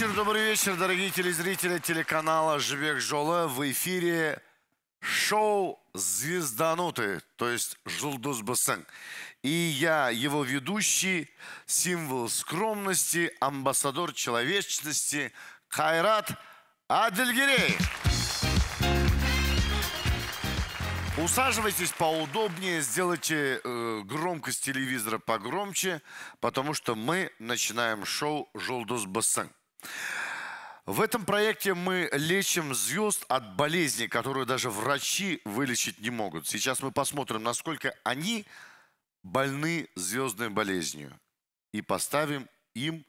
вечер, добрый вечер, дорогие телезрители телеканала Жбек Жола. В эфире шоу «Звездануты», то есть «Жулдус Басен». И я, его ведущий, символ скромности, амбассадор человечности Хайрат Адельгерей. Усаживайтесь поудобнее, сделайте э, громкость телевизора погромче, потому что мы начинаем шоу «Жулдус Басен». В этом проекте мы лечим звезд от болезней, которые даже врачи вылечить не могут. Сейчас мы посмотрим, насколько они больны звездной болезнью и поставим им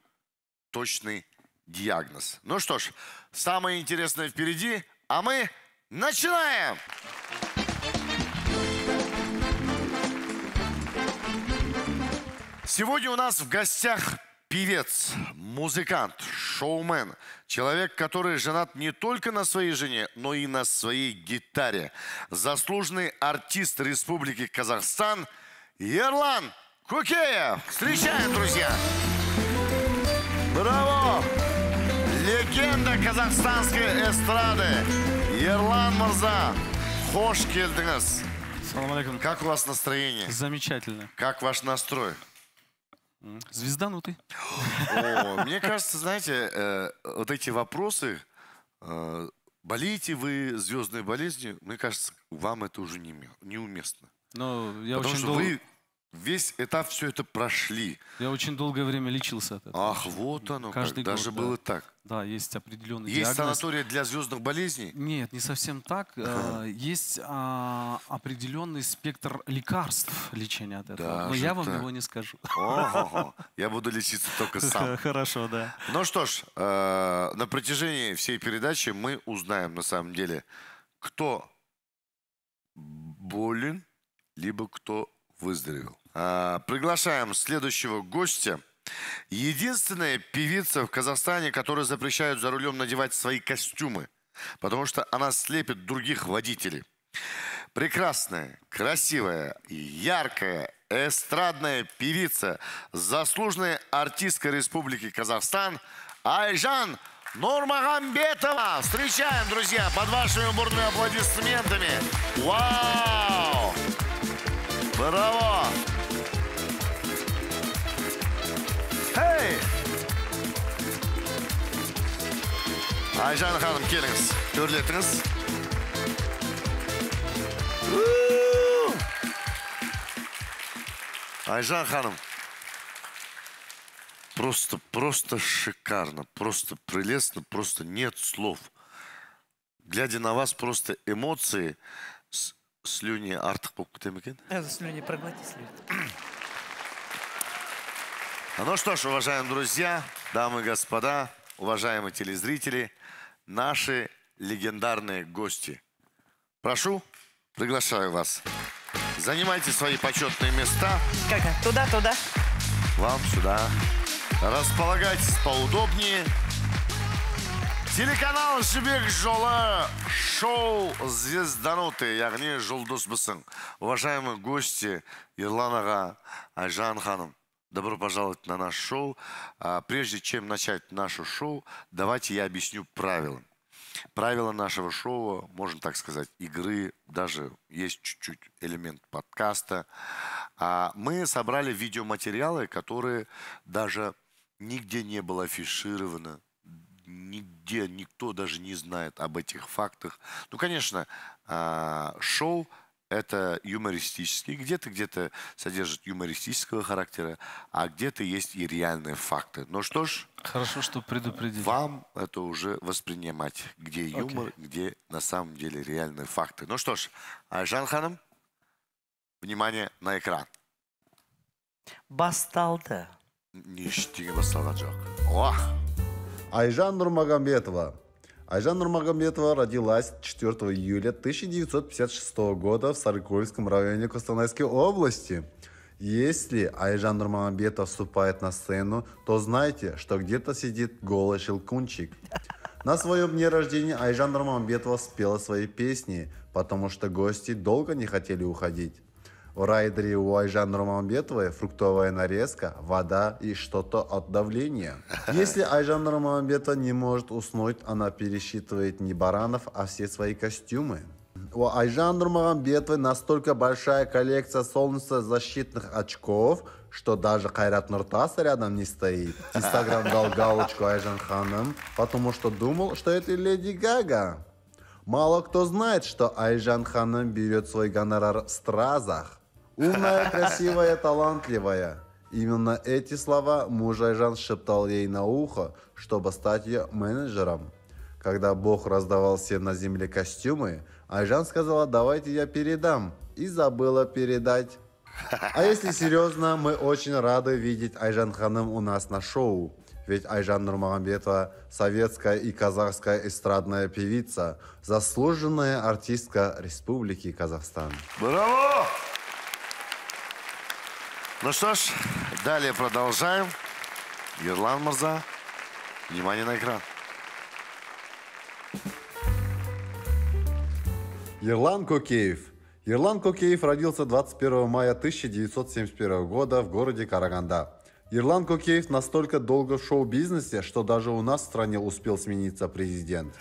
точный диагноз. Ну что ж, самое интересное впереди, а мы начинаем! Сегодня у нас в гостях певец, музыкант, шоумен, человек, который женат не только на своей жене, но и на своей гитаре. Заслуженный артист Республики Казахстан Ерлан Кукеев. Встречаем, друзья! Браво! Легенда казахстанской эстрады Ерлан Марза. Хош келдіңіз. Салам алейкум. Как у вас настроение? Замечательно. Как ваш настрой? Звезда, ну ты. мне кажется, знаете, э, вот эти вопросы, э, болеете вы звездной болезнью, мне кажется, вам это уже неуместно. Но я Потому очень что долго... вы весь этап, все это прошли. Я очень долгое время лечился от этого. Ах, вот оно Каждый как. Год, Даже да. было так. Да, есть определенный Есть диагноз. санатория для звездных болезней? Нет, не совсем так. А, есть а, определенный спектр лекарств лечения от этого. Да, Но я вам так. его не скажу. Ого, я буду лечиться только сам. Хорошо, да. Ну что ж, э, на протяжении всей передачи мы узнаем на самом деле, кто болен, либо кто выздоровел. А, приглашаем следующего гостя. Единственная певица в Казахстане, которой запрещают за рулем надевать свои костюмы, потому что она слепит других водителей. Прекрасная, красивая, яркая, эстрадная певица, заслуженная артистка Республики Казахстан Айжан Нурмагамбетова. Встречаем, друзья, под вашими бурными аплодисментами. Вау! Браво! Hey! Айжан ханым келіңіз төрлетіңіз айжан ханым просто просто шикарно просто прелестно просто нет слов глядя на вас просто эмоции слюни артық болып кете ма екен э, слюни проглоти слюни ну что ж, уважаемые друзья, дамы и господа, уважаемые телезрители, наши легендарные гости. Прошу, приглашаю вас. Занимайте свои почетные места. Как? Туда, туда. Вам сюда. Располагайтесь поудобнее. Телеканал Жибек Жола, шоу «Звезданутый», яғни «Жұлдыз Уважаемые гости Ирланаға Айжан ханым, Добро пожаловать на наше шоу. А, прежде чем начать наше шоу, давайте я объясню правила. Правила нашего шоу, можно так сказать, игры, даже есть чуть-чуть элемент подкаста. А, мы собрали видеоматериалы, которые даже нигде не было афишировано, нигде никто даже не знает об этих фактах. Ну, конечно, а, шоу – это юмористический, где-то где-то содержит юмористического характера, а где-то есть и реальные факты. Ну что ж, хорошо, что предупредили. Вам это уже воспринимать, где юмор, okay. где на самом деле реальные факты. Ну что ж, Айжан Ханым, внимание на экран. Басталда. Ништяк ештеңе басталған жоқ. Айжан Нурмагомбетова Айжан Нурмагомедова родилась 4 июля 1956 года в Сарыковском районе Костанайской области. Если Айжан Нурмагомедова вступает на сцену, то знайте, что где-то сидит голый щелкунчик. На своем дне рождения Айжан Нурмагомедова спела свои песни, потому что гости долго не хотели уходить. В райдере у Айжан Романбетовой фруктовая нарезка, вода и что-то от давления. Если Айжан Романбетова не может уснуть, она пересчитывает не баранов, а все свои костюмы. У Айжан Нурмагомбетовой настолько большая коллекция солнцезащитных очков, что даже Кайрат Нуртаса рядом не стоит. Инстаграм дал галочку Айжан Ханым, потому что думал, что это Леди Гага. Мало кто знает, что Айжан Ханым берет свой гонорар в стразах. Умная, красивая, талантливая. Именно эти слова муж Айжан шептал ей на ухо, чтобы стать ее менеджером. Когда Бог раздавал всем на земле костюмы, Айжан сказала «давайте я передам» и забыла передать. А если серьезно, мы очень рады видеть Айжан Ханым у нас на шоу. Ведь Айжан Нурмагомбетова – советская и казахская эстрадная певица, заслуженная артистка Республики Казахстан. Браво! Ну что ж, далее продолжаем. Ерлан Марза, внимание на экран. Ерлан Кокеев. Ерлан Кокеев родился 21 мая 1971 года в городе Караганда. Ерлан Кокеев настолько долго в шоу-бизнесе, что даже у нас в стране успел смениться президент.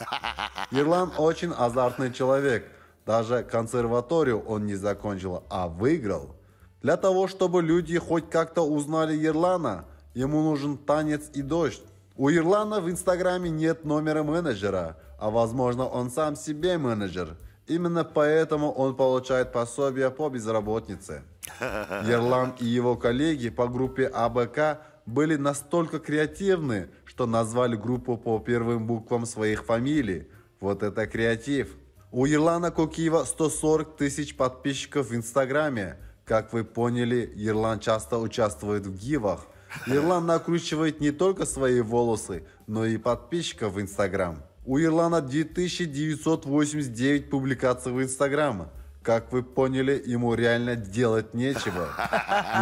Ерлан очень азартный человек. Даже консерваторию он не закончил, а выиграл – для того, чтобы люди хоть как-то узнали Ерлана, ему нужен танец и дождь. У Ирлана в Инстаграме нет номера менеджера, а возможно он сам себе менеджер. Именно поэтому он получает пособие по безработнице. Ерлан и его коллеги по группе АБК были настолько креативны, что назвали группу по первым буквам своих фамилий. Вот это креатив. У Ерлана Кокиева 140 тысяч подписчиков в Инстаграме – как вы поняли, Ерлан часто участвует в гивах. Ерлан накручивает не только свои волосы, но и подписчиков в Инстаграм. У Ерлана 2989 публикаций в Инстаграме. Как вы поняли, ему реально делать нечего.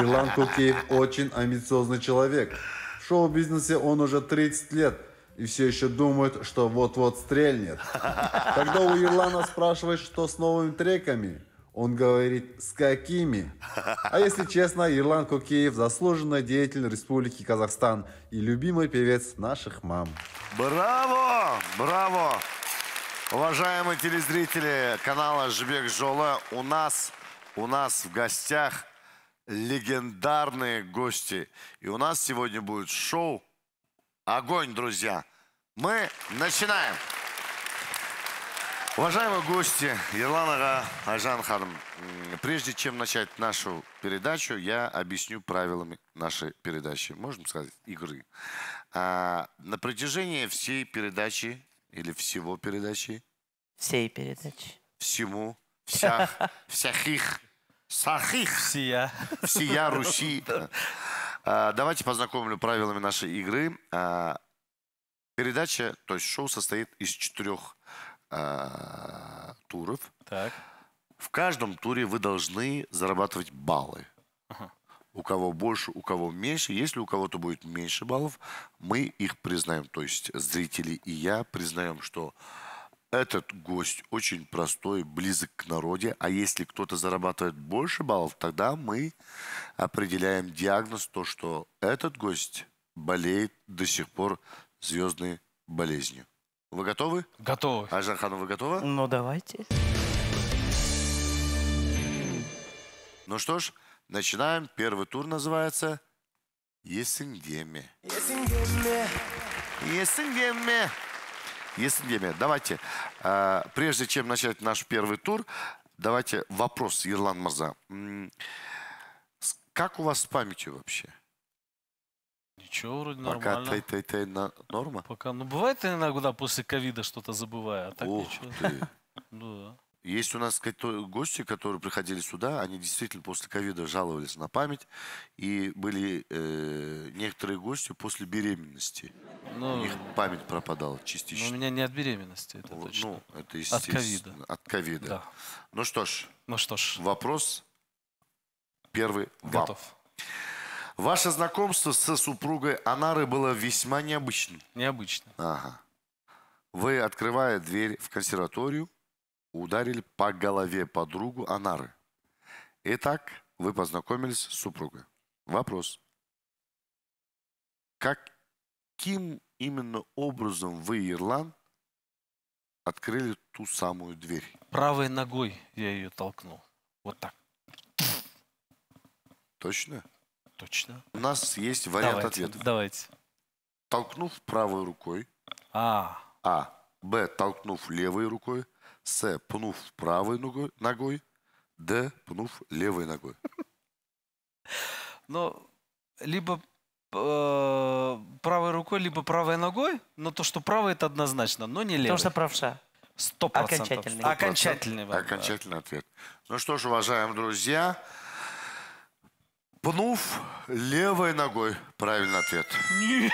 Ерлан Кукеев очень амбициозный человек. В шоу-бизнесе он уже 30 лет и все еще думает, что вот-вот стрельнет. Когда у Ерлана спрашивают, что с новыми треками, он говорит, с какими? А если честно, Ирлан Кокеев – заслуженный деятель Республики Казахстан и любимый певец наших мам. Браво! Браво! Уважаемые телезрители канала Жбек Жола, у нас, у нас в гостях легендарные гости. И у нас сегодня будет шоу «Огонь, друзья». Мы начинаем! Начинаем! Уважаемые гости, Ерлан Ага, прежде чем начать нашу передачу, я объясню правилами нашей передачи, можно сказать, игры. А, на протяжении всей передачи или всего передачи? Всей передачи. Всему, всях, всяких, сахих. Всея. Всея Руси. А, давайте познакомлю правилами нашей игры. А, передача, то есть шоу состоит из четырех э, туров. Так. В каждом туре вы должны зарабатывать баллы. У кого больше, у кого меньше. Если у кого-то будет меньше баллов, мы их признаем. То есть зрители и я признаем, что этот гость очень простой, близок к народе. А если кто-то зарабатывает больше баллов, тогда мы определяем диагноз, то, что этот гость болеет до сих пор звездной болезнью. Вы готовы? Готовы. Ажарханова, вы готова? Ну, давайте. Ну что ж, начинаем. Первый тур называется «Есенгеме». Есенгеме. Есенгеме. Есенгеме. Давайте, а, прежде чем начать наш первый тур, давайте вопрос, Ерлан Марза. Как у вас с памятью вообще? Ничего, вроде Пока нормально. Пока тей, тей, тей, на... норма? Пока, ну бывает иногда после ковида что-то забываю, а так Ох ничего. Ты. Ну да. Есть у нас гости, которые приходили сюда, они действительно после ковида жаловались на память, и были э, некоторые гости после беременности. Ну, у них память пропадала частично. Но ну, у меня не от беременности, это точно. Ну, это От ковида. От ковида. Да. Ну что ж. Ну что ж. Вопрос первый вам. Готов. Ваше знакомство со супругой Анары было весьма необычным. Необычно. Ага. Вы, открывая дверь в консерваторию, ударили по голове подругу Анары. Итак, вы познакомились с супругой. Вопрос. Каким именно образом вы, Ирланд открыли ту самую дверь? Правой ногой я ее толкнул. Вот так. Точно? Точно. У нас есть вариант давайте, ответа. Давайте. Толкнув правой рукой. А. А. Б. Толкнув левой рукой. С. Пнув правой ногой. Д. Пнув левой ногой. Ну, либо э, правой рукой, либо правой ногой. Но то, что правой, это однозначно, но не левой. Потому что правша. Сто процентов. Окончательный. Окончательный, Окончательный ответ. Ну что ж, уважаемые друзья, Пнув левой ногой. Правильный ответ.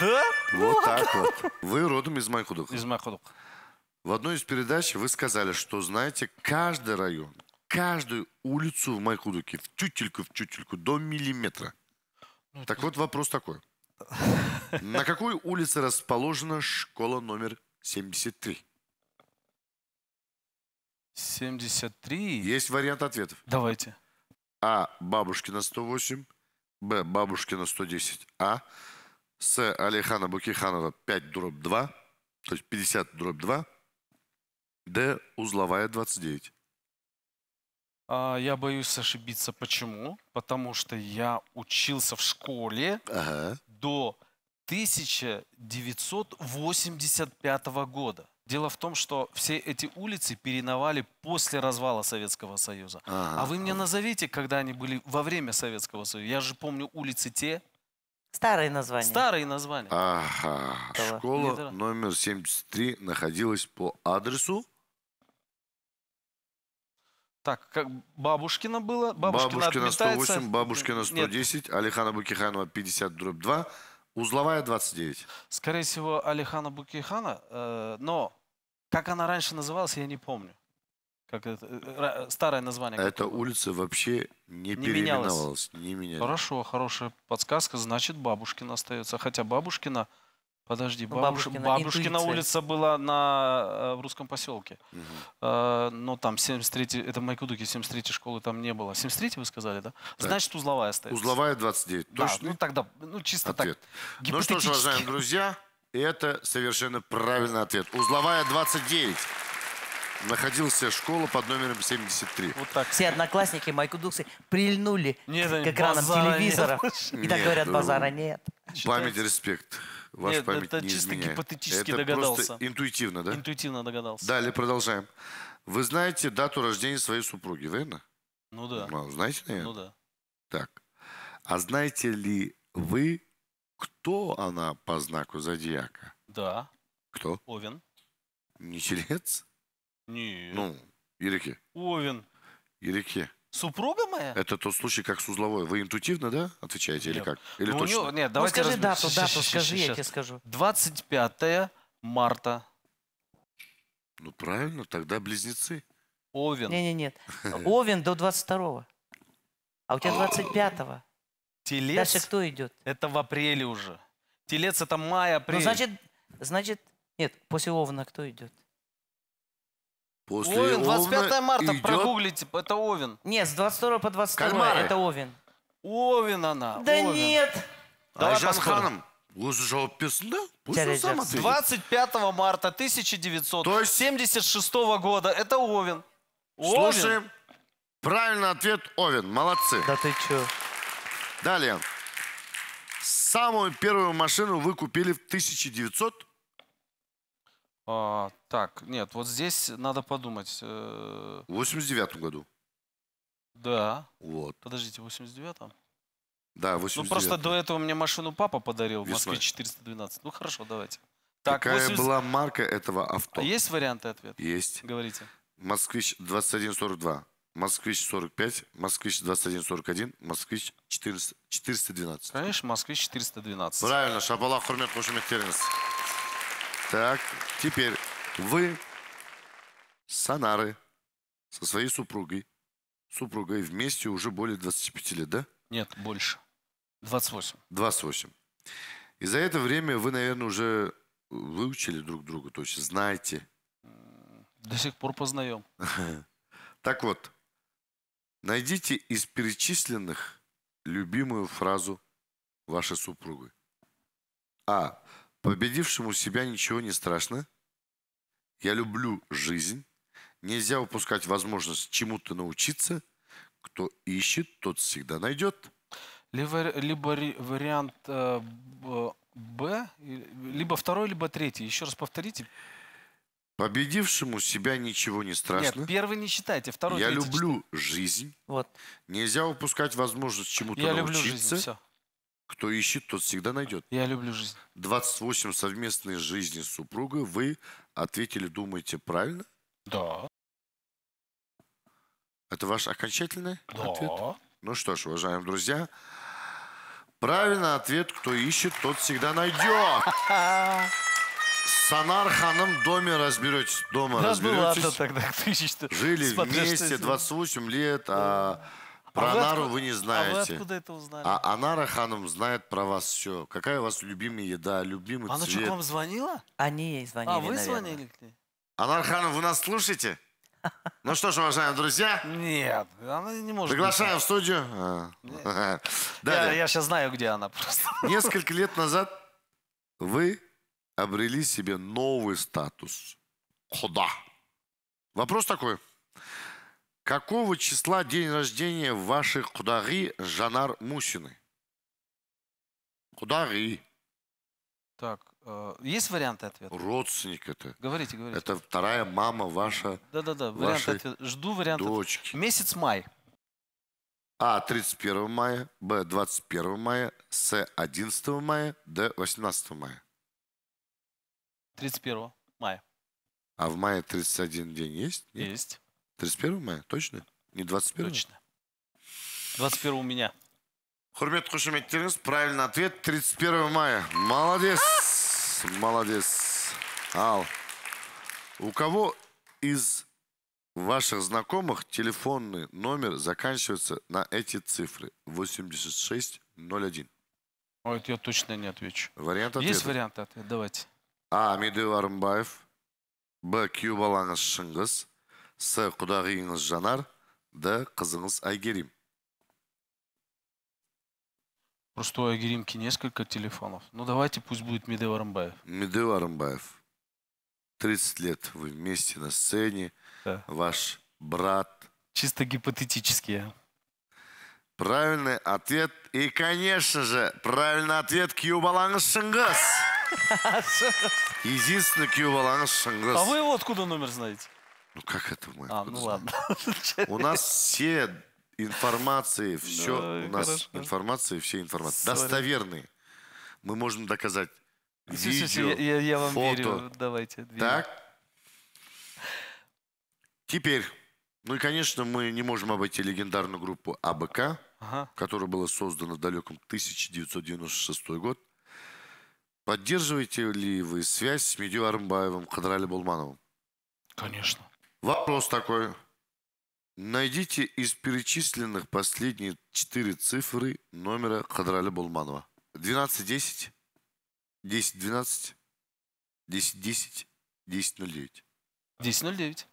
Да? Вот так вот. Вы родом из Майкудук. Из Майкудук. В одной из передач вы сказали, что знаете каждый район, каждую улицу в Майкудуке, в тютельку, в тютельку, до миллиметра. Ну, так вот вопрос такой. На какой улице расположена школа номер 73? 73. Есть вариант ответов. Давайте. А. Бабушкина 108. Б. Бабушкина 110А. С. Алихана Букиханова 5 дробь 2. То есть 50 дробь 2. Д. Узловая 29. А, я боюсь ошибиться. Почему? Потому что я учился в школе ага. до 1985 года. Дело в том, что все эти улицы переновали после развала Советского Союза. А, а вы мне назовите, когда они были во время Советского Союза. Я же помню улицы те. Старые названия. Старые названия. Ага. Школа Литера. номер 73 находилась по адресу. Так, как Бабушкина было. Бабушкина, Бабушкина 108, Бабушкина 110, Нет. Алихана Букиханова 50 дробь 2. Узловая 29. Скорее всего, Алихана Букихана, э, но как она раньше называлась, я не помню. Как это, э, старое название. Эта улица вообще не, не переименовалась. Не менялась. Хорошо, хорошая подсказка. Значит, Бабушкина остается. Хотя Бабушкина Подожди, ну, бабушка, бабушкина, бабушкина интуиция. улица была на, э, в русском поселке. Угу. Э, но ну, там 73, это в Майкудуке, 73 школы там не было. 73 вы сказали, да? Так. Значит, узловая остается. Узловая 29. Да, ну тогда, ну чисто Ответ. так, Ну что ж, уважаемые друзья, это совершенно правильный ответ. Узловая 29 находился школа под номером 73. Вот так. Все одноклассники Майку Дуксы прильнули нет, к экранам нет, телевизоров. Нет. И так нет, говорят, ну, базара нет. Память, респект. Ваша Нет, память это не чисто изменяет. гипотетически это догадался. Просто интуитивно, да? Интуитивно догадался. Далее продолжаем. Вы знаете дату рождения своей супруги, верно? Ну да. Ну, знаете, наверное? Ну да. Так. А знаете ли вы, кто она по знаку зодиака? Да. Кто? Овен. Не телец? Нет. Ну, Ирики. Овен. Ирики. Супруга моя? Это тот случай, как с узловой. Вы интуитивно, да, отвечаете нет. или как? Или ну, точно? Него, нет, ну, давайте ну, скажи разб... дату, дату, скажи, я тебе скажу. 25 марта. Ну правильно, тогда близнецы. Овен. Не, не, нет. Овен до 22-го. А у тебя 25-го. А. Телец. Дальше кто идет? Это в апреле уже. Телец это май, апрель. Ну, значит, значит, нет, после Овна кто идет? После Овен, 25 марта идет... прогуглите, это Овен. Нет, с 22 по 22 Кальмары. это Овен. Овен она. Да Овен. нет. А Давай Айжан ханым, өзі жауап берсін да? Пусть он сам ответит. 25 марта 1976 года. Это Овен. Овен. Правильный ответ Овен. Молодцы. Да ты чё? Далее. Самую первую машину вы купили в 1900 а, так, нет, вот здесь надо подумать. Э, в 89 году. Да. Вот. Подождите, в 89-м? Да, 89 Ну просто до этого мне машину папа подарил Весной. в Москве 412. Ну хорошо, давайте. Так, Какая 80... была марка этого авто? А есть варианты ответа? Есть. Говорите. Москвич 2142, Москвич 45, Москвич 2141, Москвич 400, 412. Конечно, Москвич 412. Правильно, Шабалах Хурмет Кушемет Теренс. Так, теперь вы Санары со своей супругой. Супругой вместе уже более 25 лет, да? Нет, больше. 28. 28. И за это время вы, наверное, уже выучили друг друга, то есть знаете. До сих пор познаем. Так вот, найдите из перечисленных любимую фразу вашей супругой. А. Победившему себя ничего не страшно. Я люблю жизнь. Нельзя упускать возможность чему-то научиться. Кто ищет, тот всегда найдет. Либо, либо вариант э, Б, либо второй, либо третий. Еще раз повторите. Победившему себя ничего не страшно. Нет, первый не считайте, второй. Я люблю читайте. жизнь. Вот. Нельзя упускать возможность чему-то Я научиться. Люблю жизнь, все. Кто ищет, тот всегда найдет. Я люблю жизнь. 28 совместной жизни с супругой. Вы ответили, думаете, правильно? Да. Это ваш окончательный да. ответ? Ну что ж, уважаемые друзья, правильно ответ, кто ищет, тот всегда найдет. Санар ханым доме разберетесь, дома ну разберетесь. тогда, кто ищет. Жили вместе 28 лет, а а про а Анару вы, откуда, вы не знаете. А вы откуда это узнали? А Анара Ханум знает про вас все. Какая у вас любимая еда, любимый Она цвет. Она что, к вам звонила? Они ей звонили, А вы наверное. звонили к ней? Анара Ханум, вы нас слушаете? Ну что ж, уважаемые друзья. Нет, она не может. Приглашаем в студию. А. Я, я сейчас знаю, где она просто. Несколько лет назад вы обрели себе новый статус. хода. Вопрос такой. Какого числа день рождения вашей Кудари Жанар Мусины? Кудари. Так, э, есть варианты ответа? Родственник это. Говорите, говорите. Это вторая мама ваша. Да-да-да, вариант ответа. Жду вариант дочки. Месяц май. А 31 мая, Б 21 мая, С 11 мая, Д 18 мая. 31 мая. А в мае 31 день есть? Нет? Есть. 31 мая? Точно? Не 21? Точно. 21 у меня. Хурмет Хушеметтеринс, правильный ответ, 31 мая. Молодец, молодец. Ал, у кого из ваших знакомых телефонный номер заканчивается на эти цифры? 8601. Ой, это я точно не отвечу. Вариант ответа? Есть вариант ответа, давайте. А. Медеу Армбаев. Б. Кюбаланас Шингас с құдағиыңыз жанар д қызыңыз айгерим Просто у Агеримки несколько телефонов. Ну, давайте пусть будет Медео Арамбаев. Медео Арамбаев. 30 лет вы вместе на сцене. Да. Ваш брат. Чисто гипотетически. Правильный ответ. И, конечно же, правильный ответ Кьюбаланс Шингас. Единственный Кьюбаланс Шингас. А вы его откуда номер знаете? Ну как это мы? А, ну ладно. У нас все информации, все, у нас информации, все информации. Достоверные. Мы можем доказать видео, я, вам фото. верю. Давайте. Так. Теперь, ну и, конечно, мы не можем обойти легендарную группу АБК, которая была создана в далеком 1996 год. Поддерживаете ли вы связь с Медью Армбаевым, Хадрали Булмановым? Конечно. Вопрос такой. Найдите из перечисленных последние четыре цифры номера Хадрали Булманова. 1210, 1012, 1010, 1009. 1009.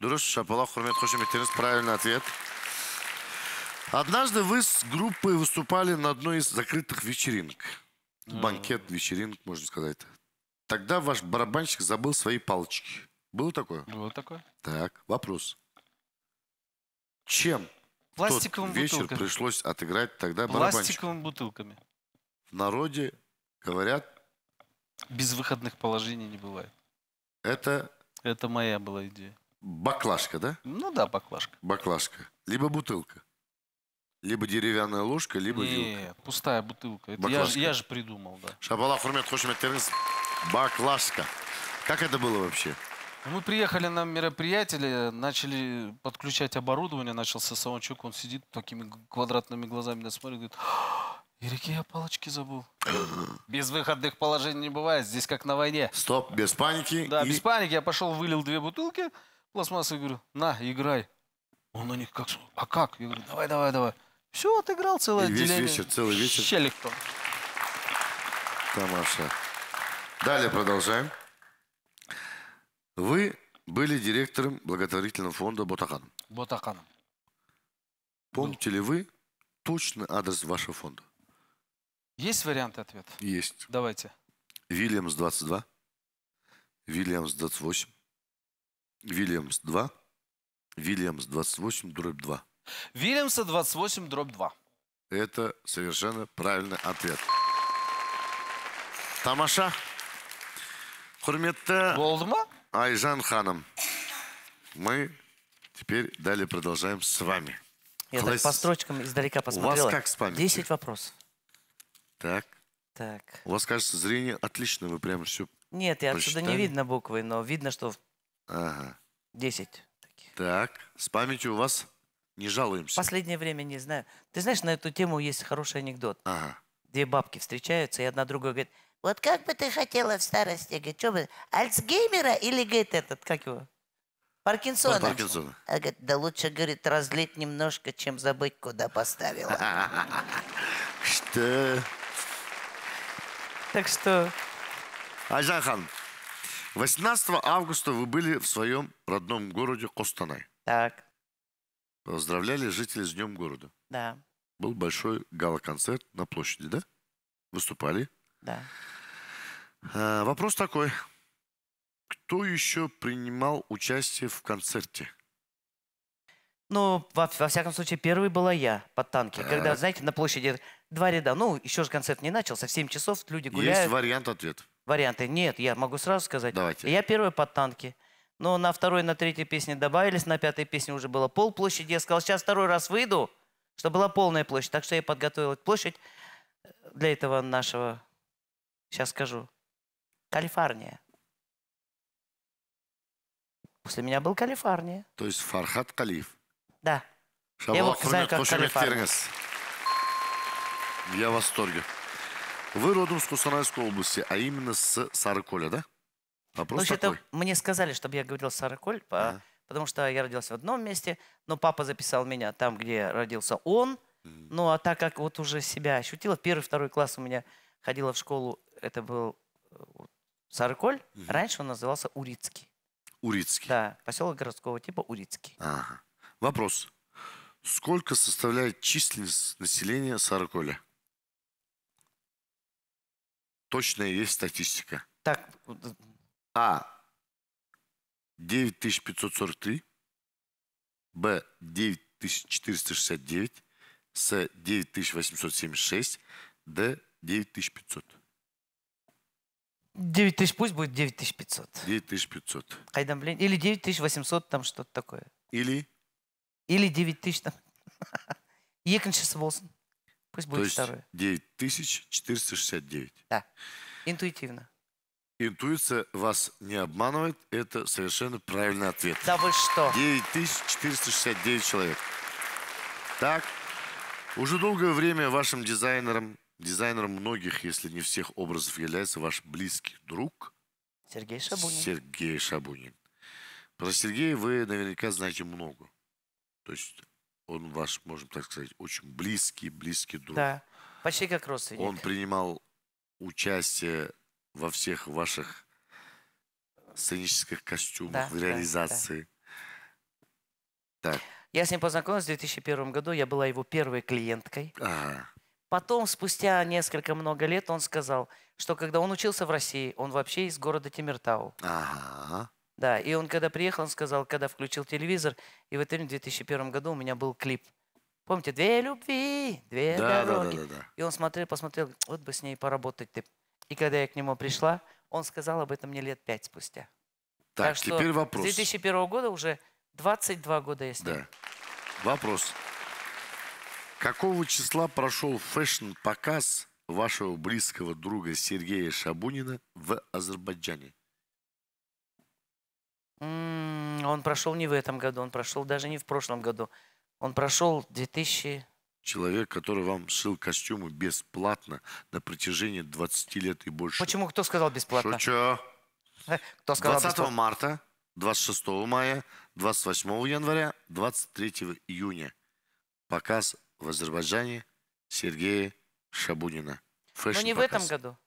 Дурыш Шапала, Хурмет Хошеметтерес, правильный ответ. Однажды вы с группой выступали на одной из закрытых вечеринок. А. Банкет, вечеринок, можно сказать. Тогда ваш барабанщик забыл свои палочки. Было такое? Было такое. Так, вопрос. Чем Пластиковым тот вечер бутылками. пришлось отыграть тогда Пластиковыми бутылками. В народе говорят... Без выходных положений не бывает. Это... Это моя была идея. Баклажка, да? Ну да, баклажка. Баклажка. Либо бутылка. Либо деревянная ложка, либо не, вилка. пустая бутылка. Это я, я же придумал, да. Шабала, хурмет, хошмет, тернис. Баклажка. Как это было вообще? Ну, мы приехали на мероприятие, начали подключать оборудование, начался саундчек, он сидит такими квадратными глазами нас смотрит, говорит, "Ирик, «А, я палочки забыл. без выходных положений не бывает, здесь как на войне. Стоп, без паники. Да, и... без паники. Я пошел, вылил две бутылки пластмассовые, говорю, на, играй. Он на них как, а как? Я говорю, давай, давай, давай. Все, отыграл целое и весь отделение. вечер, целый вечер. Щелик там. Тамаша. Далее продолжаем. Вы были директором благотворительного фонда «Ботакан». «Ботакан». Помните Был. ли вы точно адрес вашего фонда? Есть варианты ответа? Есть. Давайте. Вильямс 22, Вильямс 28, Вильямс 2, Вильямс 28, дробь 2. Вильямса 28, дробь 2. Это совершенно правильный ответ. Тамаша. Құрметті болды Айжан ханом. Мы теперь далее продолжаем с вами. Я Класс... так по строчкам издалека посмотрела. У вас как с памятью? Десять вопросов. Так. Так. У вас, кажется, зрение отлично, вы прямо все Нет, я отсюда не видно буквы, но видно, что ага. Десять. Так, с памятью у вас не жалуемся. Последнее время не знаю. Ты знаешь, на эту тему есть хороший анекдот. Ага. Две бабки встречаются, и одна другая говорит, вот как бы ты хотела в старости, говорит, что бы, Альцгеймера или, говорит, этот, как его, Паркинсона? Паркинсона. А, говорит, да лучше, говорит, разлить немножко, чем забыть, куда поставила. Что? Так что... Айжан 18 августа вы были в своем родном городе Костанай. Так. Поздравляли жителей с Днем города. Да. Был большой гала-концерт на площади, да? Выступали. Да. Э, вопрос такой. Кто еще принимал участие в концерте? Ну, во, во всяком случае, первый была я под танки. Так. Когда, знаете, на площади два ряда. Ну, еще же концерт не начался. В 7 часов люди гуляют. Есть вариант ответ. Варианты. Нет, я могу сразу сказать. Давайте. Я первый под танки. Но на второй, на третьей песне добавились, на пятой песне уже было пол площади. Я сказал, сейчас второй раз выйду, чтобы была полная площадь. Так что я подготовил площадь для этого нашего, сейчас скажу, Калифорния. После меня был Калифорния. То есть Фархат Калиф. Да. Я его знаю как Калифорния. Я в восторге. Вы родом с Кустанайской области, а именно с Сарыколя, да? Вопрос ну, такой. Мне сказали, чтобы я говорил Сарыколь, по, а. потому что я родился в одном месте, но папа записал меня там, где родился он. Mm. Ну, а так как вот уже себя ощутила, первый-второй класс у меня ходила в школу, это был э, Сарыколь угу. раньше он назывался Урицкий. Урицкий. Да, поселок городского типа Урицкий. Ага. Вопрос. Сколько составляет численность населения Сарыколя? Точная есть статистика. Так. А. 9543. Б. 9469. С. 9876. Д. 9500. 9 тысяч, пусть будет 9500. 9500. Хайдам, блин, или 9800, там что-то такое. Или? Или 9000 там. Еканшис Волсон, Пусть будет То есть второе. 9469. Да. Интуитивно. Интуиция вас не обманывает. Это совершенно правильный ответ. Да вы что? 9469 человек. Так. Уже долгое время вашим дизайнером Дизайнером многих, если не всех образов, является ваш близкий друг Сергей Шабунин. Сергей Шабунин. Про Сергея вы наверняка знаете много. То есть он ваш, можно так сказать, очень близкий, близкий друг. Да, почти как родственник. Он принимал участие во всех ваших сценических костюмах, да, в реализации. Да, да. Так. Я с ним познакомилась в 2001 году. Я была его первой клиенткой. Ага. Потом, спустя несколько много лет, он сказал, что когда он учился в России, он вообще из города Тимиртау. Ага. Да, и он когда приехал, он сказал, когда включил телевизор, и в этом 2001 году у меня был клип. Помните, «Две любви, две да, дороги». Да, да, да, да. И он смотрел, посмотрел, вот бы с ней поработать ты. И когда я к нему пришла, он сказал об этом мне лет пять спустя. Так, так что теперь вопрос. С 2001 года уже 22 года, если. Да. Вопрос. Какого числа прошел фэшн-показ вашего близкого друга Сергея Шабунина в Азербайджане? он прошел не в этом году, он прошел даже не в прошлом году. Он прошел 2000... Человек, который вам шил костюмы бесплатно на протяжении 20 лет и больше. Почему? Кто сказал бесплатно? Шучу. Кто сказал 20 бесплатно? марта, 26 мая, 28 января, 23 июня. Показ в Азербайджане Сергея Шабунина. Фэшн Но не показ. в этом году.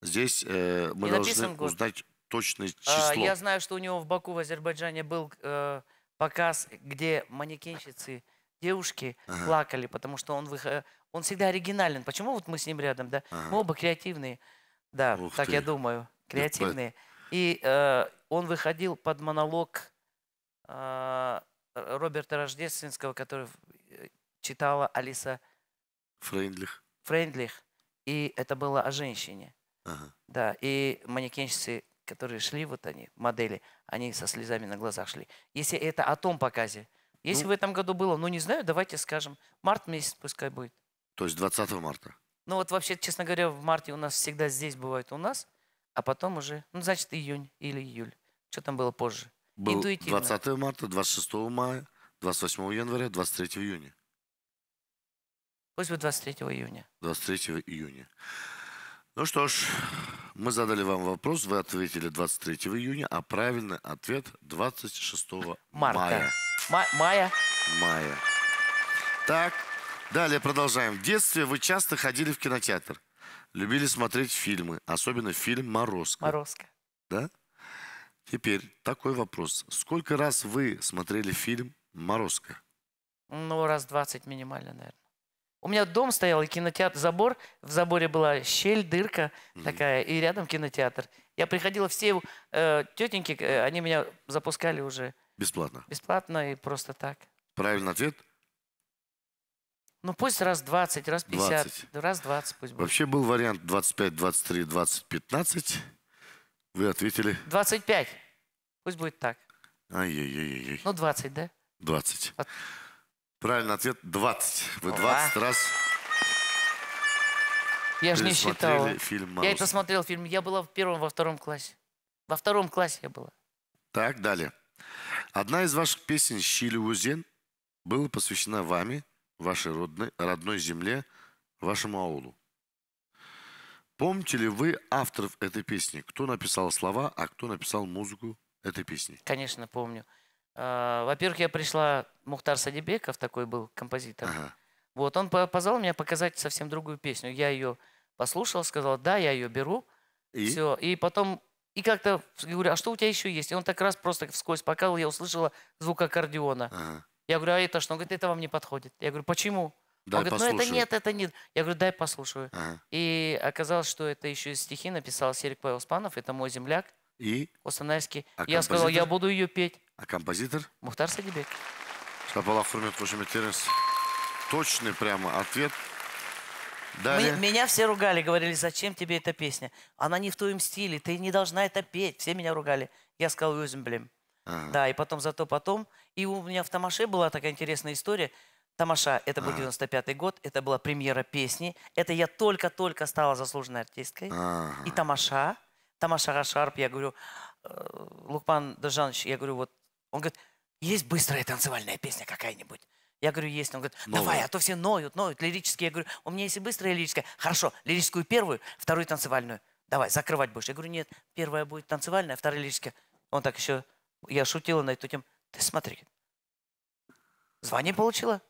Здесь э, мы не должны год. узнать точное а, число. А, я знаю, что у него в Баку, в Азербайджане, был э, показ, где манекенщицы, девушки ага. плакали, потому что он, выход... Э, он всегда оригинален. Почему вот мы с ним рядом, да? Ага. Мы оба креативные. Да, Ух так ты. я думаю, креативные. И э, он выходил под монолог э, Роберта Рождественского, который э, читала Алиса Фрейндлих. Фрейндлих. И это было о женщине. Ага. Да, и манекенщицы, которые шли, вот они, модели, они со слезами на глазах шли. Если это о том показе, если ну, в этом году было, ну не знаю, давайте скажем, март месяц пускай будет. То есть 20 марта? Ну вот вообще, честно говоря, в марте у нас всегда здесь бывает у нас, а потом уже, ну значит июнь или июль. Что там было позже? Был 20 марта, 26 мая, 28 января, 23 июня. Пусть будет 23 июня. 23 июня. Ну что ж, мы задали вам вопрос, вы ответили 23 июня, а правильный ответ 26 Марта. мая. Ма мая? Мая. Так, далее продолжаем. В детстве вы часто ходили в кинотеатр, любили смотреть фильмы, особенно фильм «Морозко». «Морозко». Да? Теперь такой вопрос. Сколько раз вы смотрели фильм «Морозко»? Ну, раз 20 минимально, наверное. У меня дом стоял, и кинотеатр, забор, в заборе была щель, дырка mm-hmm. такая, и рядом кинотеатр. Я приходила, все э, тетеньки, э, они меня запускали уже. Бесплатно? Бесплатно и просто так. Правильный ответ? Ну пусть раз 20, раз 50, 20. раз 20 пусть будет. Вообще был вариант 25, 23, 20, 15. Вы ответили? 25. Пусть будет так. Ай-яй-яй-яй. Ну 20, да? 20. От... Правильный ответ 20. Вы 20 Ага. раз Я же не считал. фильм Я это смотрел фильм. Я была в первом, во втором классе. Во втором классе я была. Так, далее. Одна из ваших песен «Щили Узен» была посвящена вами, вашей родной, родной земле, вашему аулу. Помните ли вы авторов этой песни? Кто написал слова, а кто написал музыку этой песни? Конечно, помню. А, во-первых, я пришла, Мухтар Садибеков такой был композитор. Ага. Вот, он позвал меня показать совсем другую песню. Я ее послушал, сказал, да, я ее беру. И? Все. И потом, и как-то говорю, а что у тебя еще есть? И он так раз просто вскользь показал, я услышала звук аккордеона. Ага. Я говорю, а это что? Он говорит, это вам не подходит. Я говорю, почему? Дай он говорит, ну это нет, это нет. Я говорю, дай послушаю. Ага. И оказалось, что это еще стихи написал Серик Павел Спанов, это мой земляк. И? Костанайский. А я композитор? сказал, я буду ее петь. А композитор? Мухтар Сагибек. Шапалақ құрмет қошеметтеріңіз. Точный прямо ответ. Далее. Меня все ругали, говорили, зачем тебе эта песня? Она не в твоем стиле, ты не должна это петь. Все меня ругали. Я сказал, өзім блин, Ага. Да, и потом, зато потом. И у меня в Тамаше была такая интересная история. Тамаша, это был 95-й год, это была премьера песни. Это я только-только стала заслуженной артисткой. Ага. И Тамаша, Тамаша Рашарп, я говорю, «Э, Лукман Дажанович, я говорю, вот он говорит, есть быстрая танцевальная песня какая-нибудь? Я говорю, есть. Он говорит, давай, Новая. а то все ноют, ноют, лирические. Я говорю, у меня есть и быстрая лирическая. Хорошо, лирическую первую, вторую танцевальную. Давай, закрывать будешь. Я говорю, нет, первая будет танцевальная, а вторая лирическая. Он так еще, я шутила на эту тему. Ты смотри. Звание получила?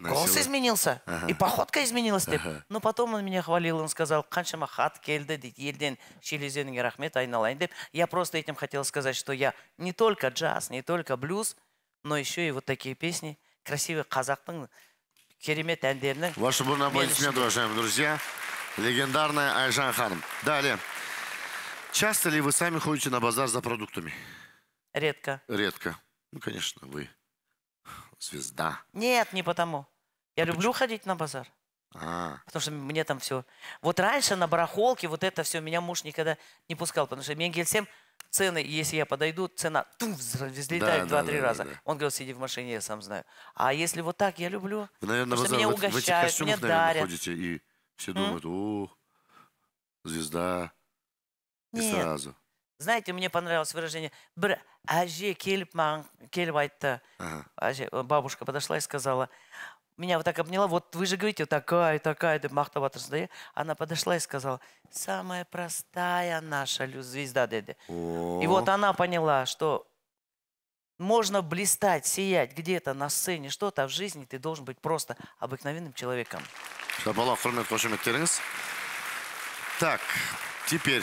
Голос изменился, и походка изменилась деп. Но потом он меня хвалил, он сказал, қаншама хат келді, дейді, елден шилезеніңе рахмет, айналайын Я просто этим хотел сказать, что я не только джаз, не только блюз, но еще и вот такие песни, красивые қазақтың ну, керемет әндерінің. Ваши бурные аплодисменты, уважаемые друзья. Легендарная Айжан Ханым. Далее. Часто ли вы сами ходите на базар за продуктами? Редко. Редко. Ну, конечно, вы звезда. Нет, не потому. Я а люблю почему? ходить на базар. А. Потому что мне там все. Вот раньше на барахолке вот это все меня муж никогда не пускал, потому что Менгельсем цены, если я подойду, цена тум, взлетает да, 2-3 да, раза. Да, да. Он говорил, сиди в машине, я сам знаю. А если вот так, я люблю. Вы, наверное, потому что меня вот угощают, в этих костюмах, мне наверное, дарят. ходите, и все думают, ох, звезда. И сразу. Знаете, мне понравилось выражение «Бір ажи кельпман маған келіп э, бабушка подошла и сказала, меня вот так обняла, вот вы же говорите, такая, такая, да, мақтап отырсыз, да? Она подошла и сказала, самая простая наша звезда, деді. И вот она поняла, что можно блистать, сиять где-то на сцене, что-то, в жизни ты должен быть просто обыкновенным человеком. Так, теперь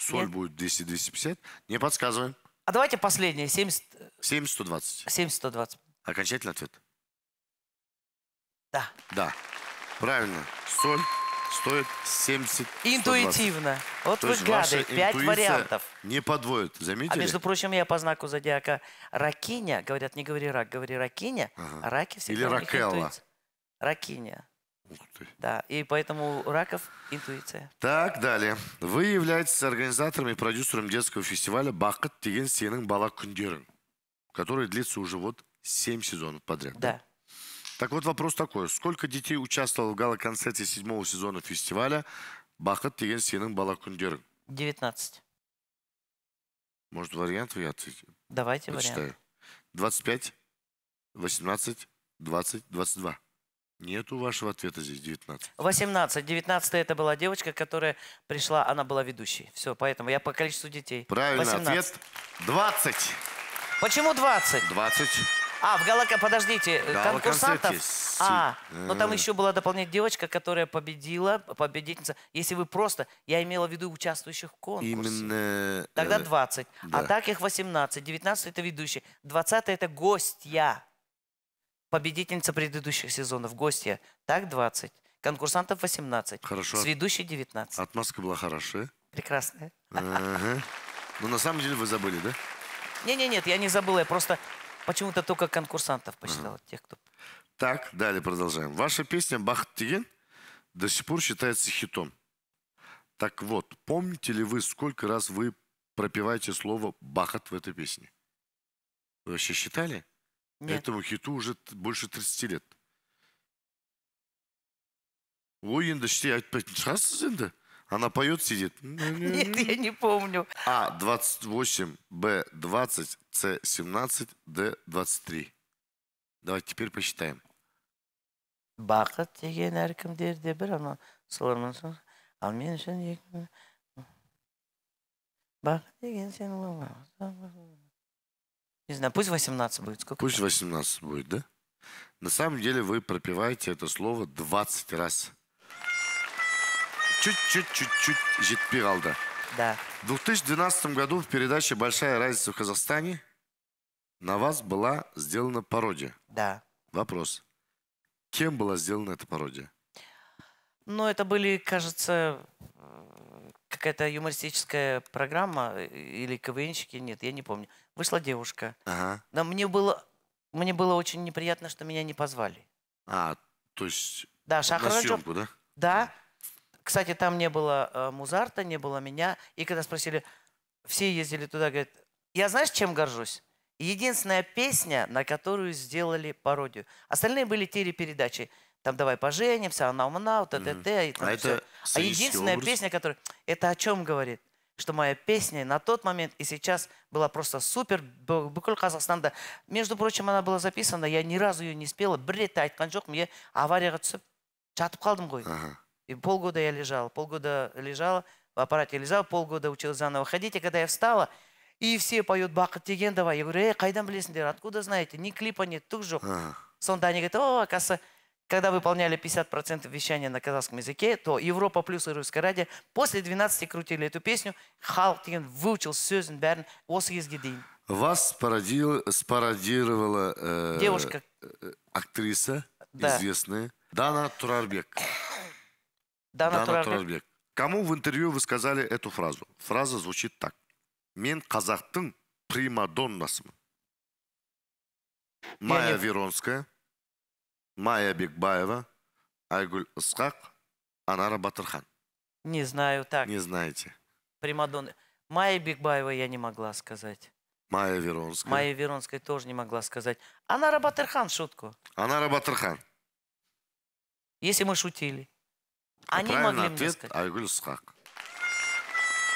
соль Нет. будет 200-250. Не подсказываем. А давайте последнее. 70... 70-120. 70-120. Окончательный ответ? Да. Да. Правильно. Соль стоит 70 120 Интуитивно. Вот То вы гады, пять вариантов. не подводит, а заметили? А между прочим, я по знаку зодиака Ракиня, говорят, не говори рак, говори Ракиня, ага. раки всегда Или Ракелла. Ракиня. Ух ты. Да, и поэтому раков интуиция. Так, далее. Вы являетесь организатором и продюсером детского фестиваля «Бақыт» деген сенің бала күндерің, который длится уже вот 7 сезонов подряд. Да. да? Так вот вопрос такой. Сколько детей участвовало в гала-концерте седьмого сезона фестиваля «Бақыт» деген сенің бала күндерің? 19. Может, вариант вы ответил? Давайте Прочитаю. вариант. 25, 18, 20, 22. Нету вашего ответа здесь 19. 18. 19 это была девочка, которая пришла, она была ведущей. Все, поэтому я по количеству детей. Правильно, 18. ответ 20. Почему 20? 20. А, в Галака, подождите, Гала э, конкурсантов. А, но ну, там э. еще была дополнительная девочка, которая победила, победительница. Если вы просто, я имела в виду участвующих в конкурсе. Именно. Э, Тогда 20. А да. А так их 18. 19 это ведущие. 20 это гостья победительница предыдущих сезонов, гостья, так 20, конкурсантов 18, Хорошо. с ведущей 19. Отмазка была хорошая. Прекрасная. Ага. Но ну, на самом деле вы забыли, да? Не, не, нет, я не забыла, я просто почему-то только конкурсантов посчитала ага. тех, кто. Так, далее продолжаем. Ваша песня "Бахт до сих пор считается хитом. Так вот, помните ли вы, сколько раз вы пропеваете слово "бахат" в этой песне? Вы вообще считали? Нет. Этому хиту уже больше 30 лет. ой енді іште айтпайтын шығарсыз енді она поет сидит нет я м-м-м. не помню а 28 б 20 с 17 д 23 давайте теперь посчитаем бақыт деген әркімдерде бір ана солармен соң ал мен үшін бақыт деген сенің не знаю, пусть 18 будет. Сколько пусть 18 будет, да? На самом деле вы пропиваете это слово 20 раз. Чуть-чуть-чуть-чуть жетпиралда. Да. В 2012 году в передаче «Большая разница в Казахстане» на вас была сделана пародия. Да. Вопрос. Кем была сделана эта пародия? Ну, это были, кажется, э, какая-то юмористическая программа э, или КВНщики, нет, я не помню вышла девушка. Ага. Но мне было, мне было очень неприятно, что меня не позвали. А, то есть да, на съемку, да? Да. Кстати, там не было э, Музарта, не было меня. И когда спросили, все ездили туда, говорят, я знаешь, чем горжусь? Единственная песня, на которую сделали пародию. Остальные были телепередачи. Там «Давай поженимся», «Она умна», «ТТТ». И а там а все. это а единственная образ? песня, которая... Это о чем говорит? что моя песня на тот момент и сейчас была просто супер. Бүкіл Казахстанда. Между прочим, она была записана, я ни разу ее не спела. Біреті айтқан жоқ, мне авария түсіп, жатып қалдым ғой. И полгода я лежал, полгода лежал в аппарате лежал, полгода училась заново ходить. И когда я встала, и все поют бақыт деген давай. Я говорю, эй, қайдан білесіңдер, откуда знаете? Ни клипа нет, түк жоқ. Сонда они говорят, о, оказывается, когда выполняли 50% вещания на казахском языке, то Европа плюс и Русское радио после 12 крутили эту песню. Халтин выучил Сюзен Берн Осгиздидин. Вас спародил, спародировала э, девушка, э, актриса да. известная Дана Турарбек. Дана, Дана Турарбек. Турарбек. Кому в интервью вы сказали эту фразу? Фраза звучит так. Мен Казахтын, примадоннасымын. Майя не... Веронская. Майя Бекбаева, Айгуль Усхак, Анара Батырхан. Не знаю, так. Не знаете. Примадонны. Майя Бекбаева я не могла сказать. Майя Веронская. Майя Веронская тоже не могла сказать. Анара Батырхан шутку. Анара Батырхан. Если мы шутили. А Они могли ответ, мне сказать. Айгуль Усхак.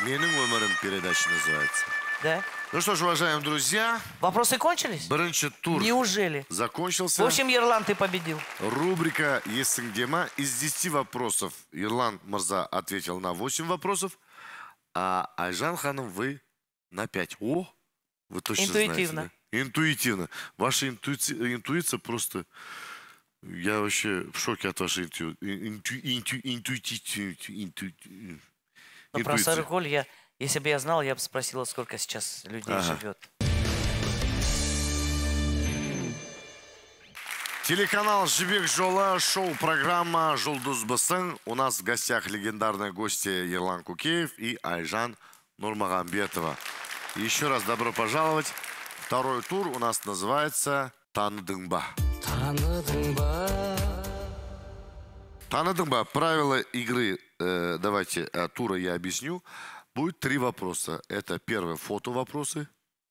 Менің өмірім передача называется. Да? Ну что ж, уважаемые друзья. Вопросы кончились? Бренча тур. Неужели? Закончился. В общем, Ерлан, ты победил. Рубрика Есенгема. Из 10 вопросов Ерлан Марза ответил на 8 вопросов. А Айжан Ханом вы на 5. О, вы точно Интуитивно. Знаете, да? Интуитивно. Ваша интуиция, интуиция просто... Я вообще в шоке от вашей инту... инту... инту... инту... инту... инту... интуиции. Про Сарголь я... Если бы я знал, я бы спросил, сколько сейчас людей ага. живет. Телеканал «Жибек Жола», шоу-программа «Жулдуз Басын. У нас в гостях легендарные гости Ерлан Кукеев и Айжан Нурмагамбетова. еще раз добро пожаловать. Второй тур у нас называется «Таныдыңба». «Таныдыңба». «Таныдыңба». Правила игры, э, давайте, э, тура я объясню. Будет три вопроса. Это первое фото вопросы,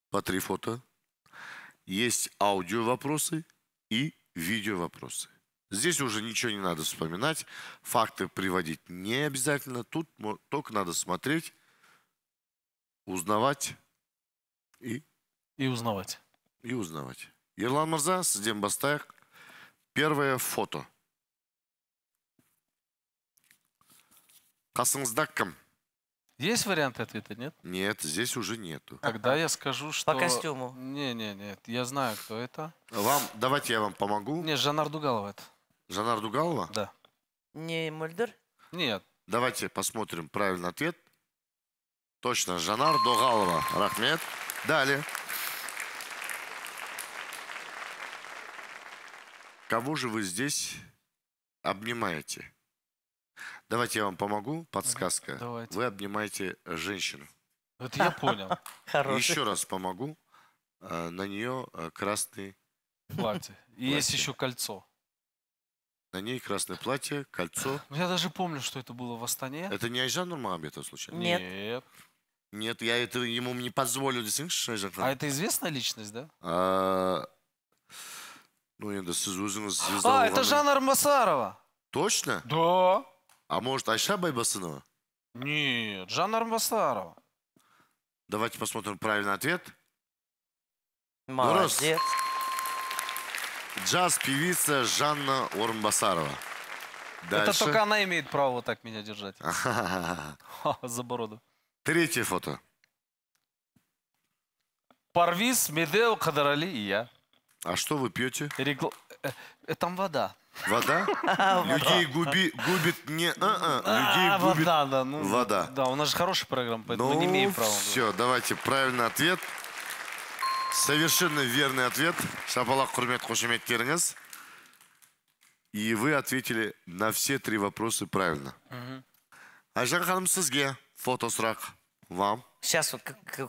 по три фото. Есть аудио вопросы и видео вопросы. Здесь уже ничего не надо вспоминать, факты приводить не обязательно. Тут только надо смотреть, узнавать и... И узнавать. И узнавать. Ерлан Марза, Садем Бастаях. Первое фото. Касыңызда Даккам. Есть варианты ответа, нет? Нет, здесь уже нету. Тогда я скажу, что... По костюму. Не, не, нет. Я знаю, кто это. Вам, давайте я вам помогу. Не, Жанар Дугалова это. Жанар Дугалова? Да. Не Мульдер? Нет. Давайте посмотрим правильный ответ. Точно, Жанар Дугалова. Рахмет. Далее. Кого же вы здесь обнимаете? Давайте я вам помогу. Подсказка. Давайте. Вы обнимаете женщину. Вот я понял. Еще раз помогу. Э, на нее э, красный платье. И есть еще кольцо. На ней красное платье, кольцо. Ну, я даже помню, что это было в Астане. Это не Айжан Нурмагомедов случайно? Нет. Нет. Нет, я это ему не позволю. А это известная личность, да? А... Ну, енді сіз өзіңіз звезда А, это Жанна Армасарова. Точно? Да. А может, Айша Байбасынова? Нет, Жанна Армбасарова. Давайте посмотрим правильный ответ. Молодец. Джаз-певица Жанна Ормбасарова. Дальше. Это только она имеет право вот так меня держать. За бороду. Третье фото. Парвиз, Медео, Кадарали и я. А что вы пьете? Регл... Э, э, там вода. А, вода? Людей губи, губит не... А, а -а, людей а, губит вода, да. Ну, вода. Да, у нас же хорошая программа, поэтому ну, мы не ну, имеем права. все, давайте правильный ответ. Совершенно верный ответ. Шапалак Курмет Кошемет Кернгас. И вы ответили на все три вопроса правильно. Угу. Айжан Ханым Сызге, фотосрак вам. Сейчас вот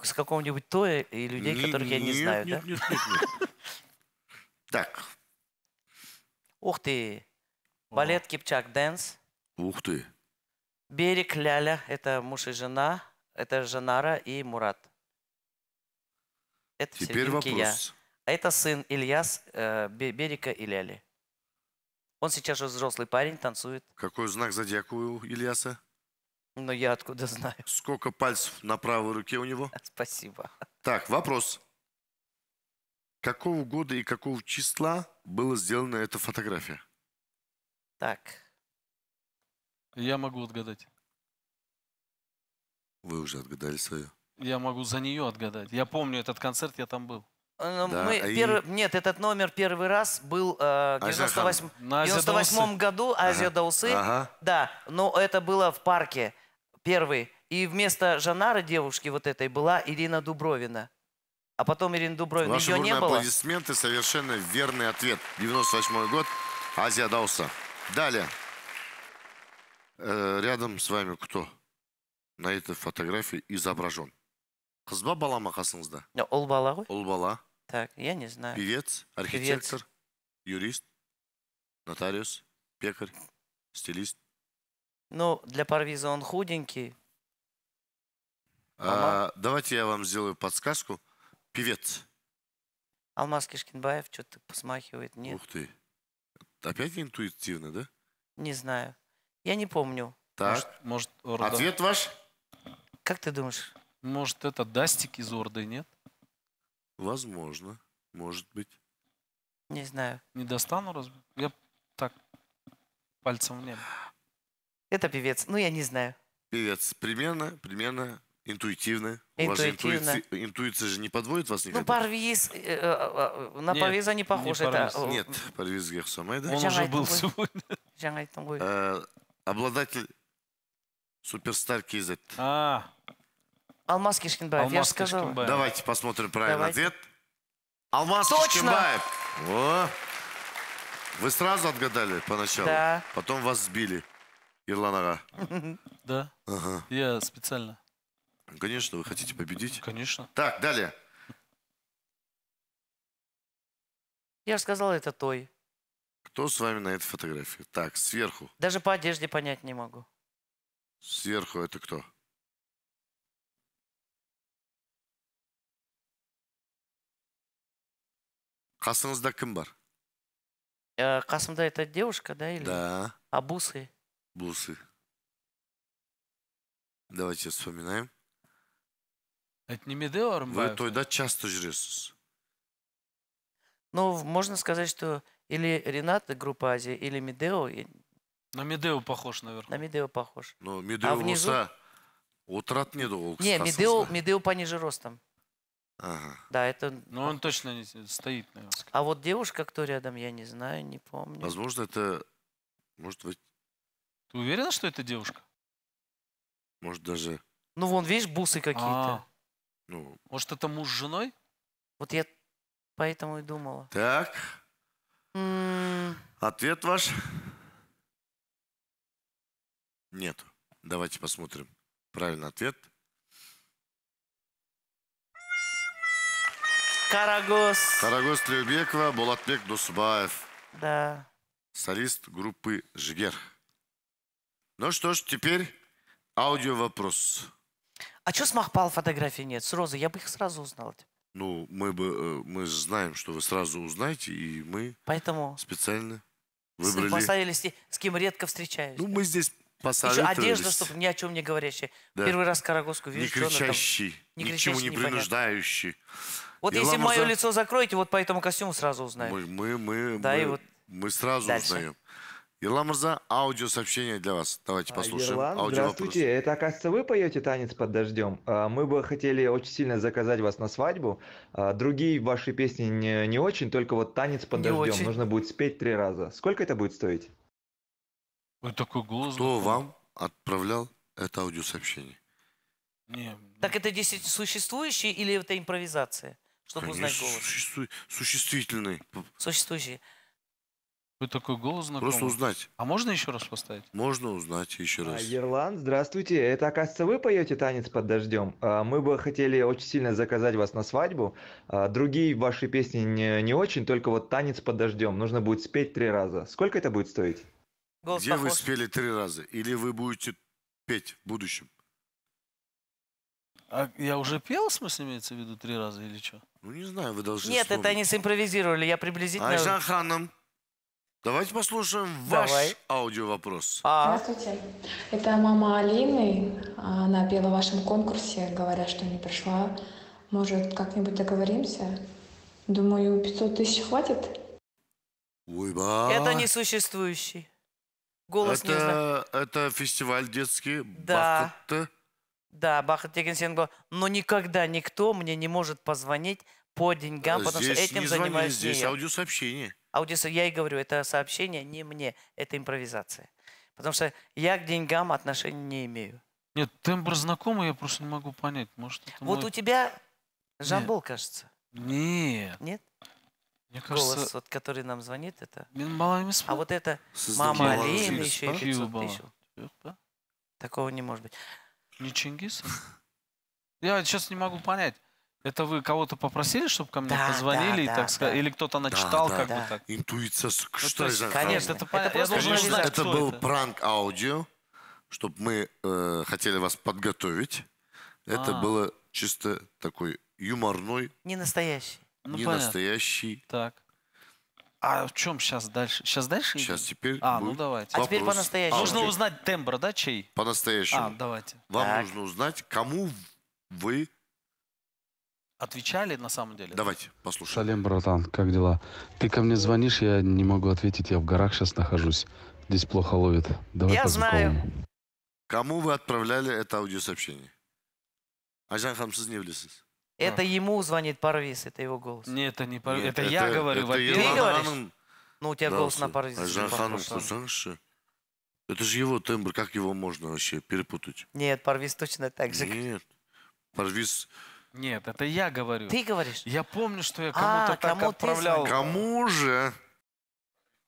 с какого-нибудь то и людей, которых я не знаю, да? Так, Ух ты! Балет Кипчак Дэнс. Ух ты! Берег Ляля – это муж и жена. Это Жанара и Мурат. Это Теперь вопрос. Я. А это сын Ильяс э, Берика и Ляли. Он сейчас уже взрослый парень, танцует. Какой знак зодиака у Ильяса? Ну, я откуда знаю. Сколько пальцев на правой руке у него? Спасибо. Так, вопрос. Какого года и какого числа была сделана эта фотография? Так. Я могу отгадать. Вы уже отгадали свое. Я могу за нее отгадать. Я помню этот концерт, я там был. Э, ну, да, Мы и... перв... Нет, этот номер первый раз был э, в 98... 98 году Азия ага. Даусы. Ага. Да, но это было в парке первый. И вместо Жанара девушки вот этой была Ирина Дубровина. А потом Ирина Дубровина, Ваши ее не было. аплодисменты, совершенно верный ответ. 98 год, Азия Дауса. Далее. Э, рядом с вами кто на этой фотографии изображен? Қызба бала ма қасыңызда? Ол ну, бала Ол бала. Так, я не знаю. Певец, архитектор, Певец. юрист, нотариус, пекарь, стилист. Ну, для Парвиза он худенький. А, давайте я вам сделаю подсказку. Певец. Алмаз Кишкинбаев что-то посмахивает. Нет. Ух ты. Опять интуитивно, да? Не знаю. Я не помню. Так. Может, может Орда. Ответ ваш? Как ты думаешь? Может, это Дастик из Орды, нет? Возможно. Может быть. Не знаю. Не достану разве? Я так пальцем в небо. Это певец. Ну, я не знаю. Певец. Примерно, примерно Интуитивная. У вас же интуиция, же не подводит вас никогда. Ну, парвиз, э, э, э, на парвиза не похоже не это, парвиз. э, Нет, Парвиз Герсамайда. Он уже был айтылды. сегодня. обладатель Суперстар KZ. А, Алмаз Кишкинбаев, я же Алмаз Давайте посмотрим правильный ответ. Алмаз Точно! Вы сразу отгадали поначалу? Да. Потом вас сбили, Ирлан да. Ага. Я специально. Конечно, вы хотите победить. Конечно. Так, далее. Я же сказала, это той. Кто с вами на этой фотографии? Так, сверху. Даже по одежде понять не могу. Сверху это кто? қасыңызда кім бар э, это девушка да или да а бусы бусы давайте вспоминаем вы toyda часто жиресіз. Ну, можно сказать, что или Рената группа Азии, или Медео. На Медео похож, наверное. На Медео похож. Но Медео а внизу... болса отыратын еді ол Не, Медео, Медео пониже ростом. Ага. Да, это... Но ну, он точно не стоит, наверное. А вот девушка, кто рядом, я не знаю, не помню. Возможно, это... Может быть... Ты уверена, что это девушка? Может, даже... Ну, вон, видишь, бусы какие-то. А -а -а. Ну. Может, это муж с женой? Вот я поэтому и думала. Так. Ответ ваш? Нет. Давайте посмотрим. Правильный ответ. Карагос. Карагос Требекова, Булатбек Дусбаев. Да. Солист группы «Жигер». Ну что ж, теперь аудио вопрос. А что с Махпал фотографий нет? С Розой? Я бы их сразу узнал. Ну, мы бы э, мы знаем, что вы сразу узнаете, и мы Поэтому специально выбрали. Поставили с, с кем редко встречаюсь. Ну, мы здесь еще одежда, чтобы ни о чем не говорящий. Да. Первый раз Карагоску вижу. Не кричащий, там, не ничему кричащий, не принуждающий. Вот и если мое за... лицо закроете, вот по этому костюму сразу узнаем. Мы, мы, мы, да, мы, и вот мы сразу дальше. узнаем. Ерлан Мурза, сообщение для вас. Давайте а, послушаем. Ерлан, аудио здравствуйте. Вопрос. Это, оказывается, вы поете «Танец под дождем». А, мы бы хотели очень сильно заказать вас на свадьбу. А, другие ваши песни не, не очень, только вот «Танец под не дождем». Очень. Нужно будет спеть три раза. Сколько это будет стоить? Вы такой голос. Кто вам отправлял это аудиосообщение? Не, так это действительно существующие или это импровизация? Чтобы Конечно, узнать голос. Существу... Существительный. Существующий. Какой такой голос знакомый. Просто узнать. А можно еще раз поставить? Можно узнать еще а, раз. А, Ерлан, здравствуйте. Это, оказывается, вы поете «Танец под дождем». А, мы бы хотели очень сильно заказать вас на свадьбу. А, другие ваши песни не, не очень, только вот «Танец под дождем». Нужно будет спеть три раза. Сколько это будет стоить? Голос Где похож. вы спели три раза? Или вы будете петь в будущем? А я уже пел, в смысле, имеется в виду, три раза или что? Ну, не знаю, вы должны Нет, вспомнить. это они симпровизировали, я приблизительно... А Айжан Ханом. Давайте послушаем ваш Давай. аудиовопрос. А. Здравствуйте. Это мама Алины. Она пела в вашем конкурсе, говоря, что не пришла. Может, как-нибудь договоримся? Думаю, 500 тысяч хватит? Ой, Это несуществующий. Голос это, не знаю. Это фестиваль детский. Да. Бахатте. Да, Бахат Тегенсенго. Но никогда никто мне не может позвонить по деньгам, потому что этим не звони, занимаюсь здесь не я аудиторию. Я и говорю, это сообщение не мне, это импровизация. Потому что я к деньгам отношения не имею. Нет, тембр знакомый, я просто не могу понять. Может, вот мой... у тебя Жамбол, Нет. кажется. Нет. Нет? Мне кажется, Голос, вот, который нам звонит, это... А вот это мама Алим еще и 500 тысяч. Такого не может быть. Не Чингис? Я сейчас не могу понять. Это вы кого-то попросили, чтобы ко мне да, позвонили, да, так да, сказать, да. или кто-то начитал, да, как да. бы так? Интуиция, ну, что ну, Конечно, это понятно. Я должен узнать, Это был это. пранк аудио, чтобы мы э, хотели вас подготовить. Это а. было чисто такой юморной. Не настоящий. Ну, не настоящий. Так. А в чем сейчас дальше? Сейчас дальше? Сейчас теперь. А, ну давайте. А теперь по-настоящему. Нужно узнать тембра, да, чей? По-настоящему. А, давайте. Вам так. нужно узнать, кому вы отвечали на самом деле? Давайте послушаем. Салем, братан, как дела? Ты ко мне звонишь, я не могу ответить, я в горах сейчас нахожусь. Здесь плохо ловит. Давай я знаю. Кому вы отправляли это аудиосообщение? Айжан Хам, Это ему звонит Парвиз, это его голос. Нет, это не Парвиз, это, это я говорю. Это Ты говоришь? Ну, у тебя да, голос на Парвиз. Айжан Ханым, слушаешь? Это же его тембр, как его можно вообще перепутать? Нет, Парвиз точно так же. Нет, Парвиз нет, это я говорю. Ты говоришь? Я помню, что я а, кому-то А, так кому ты отправлял. Кому же?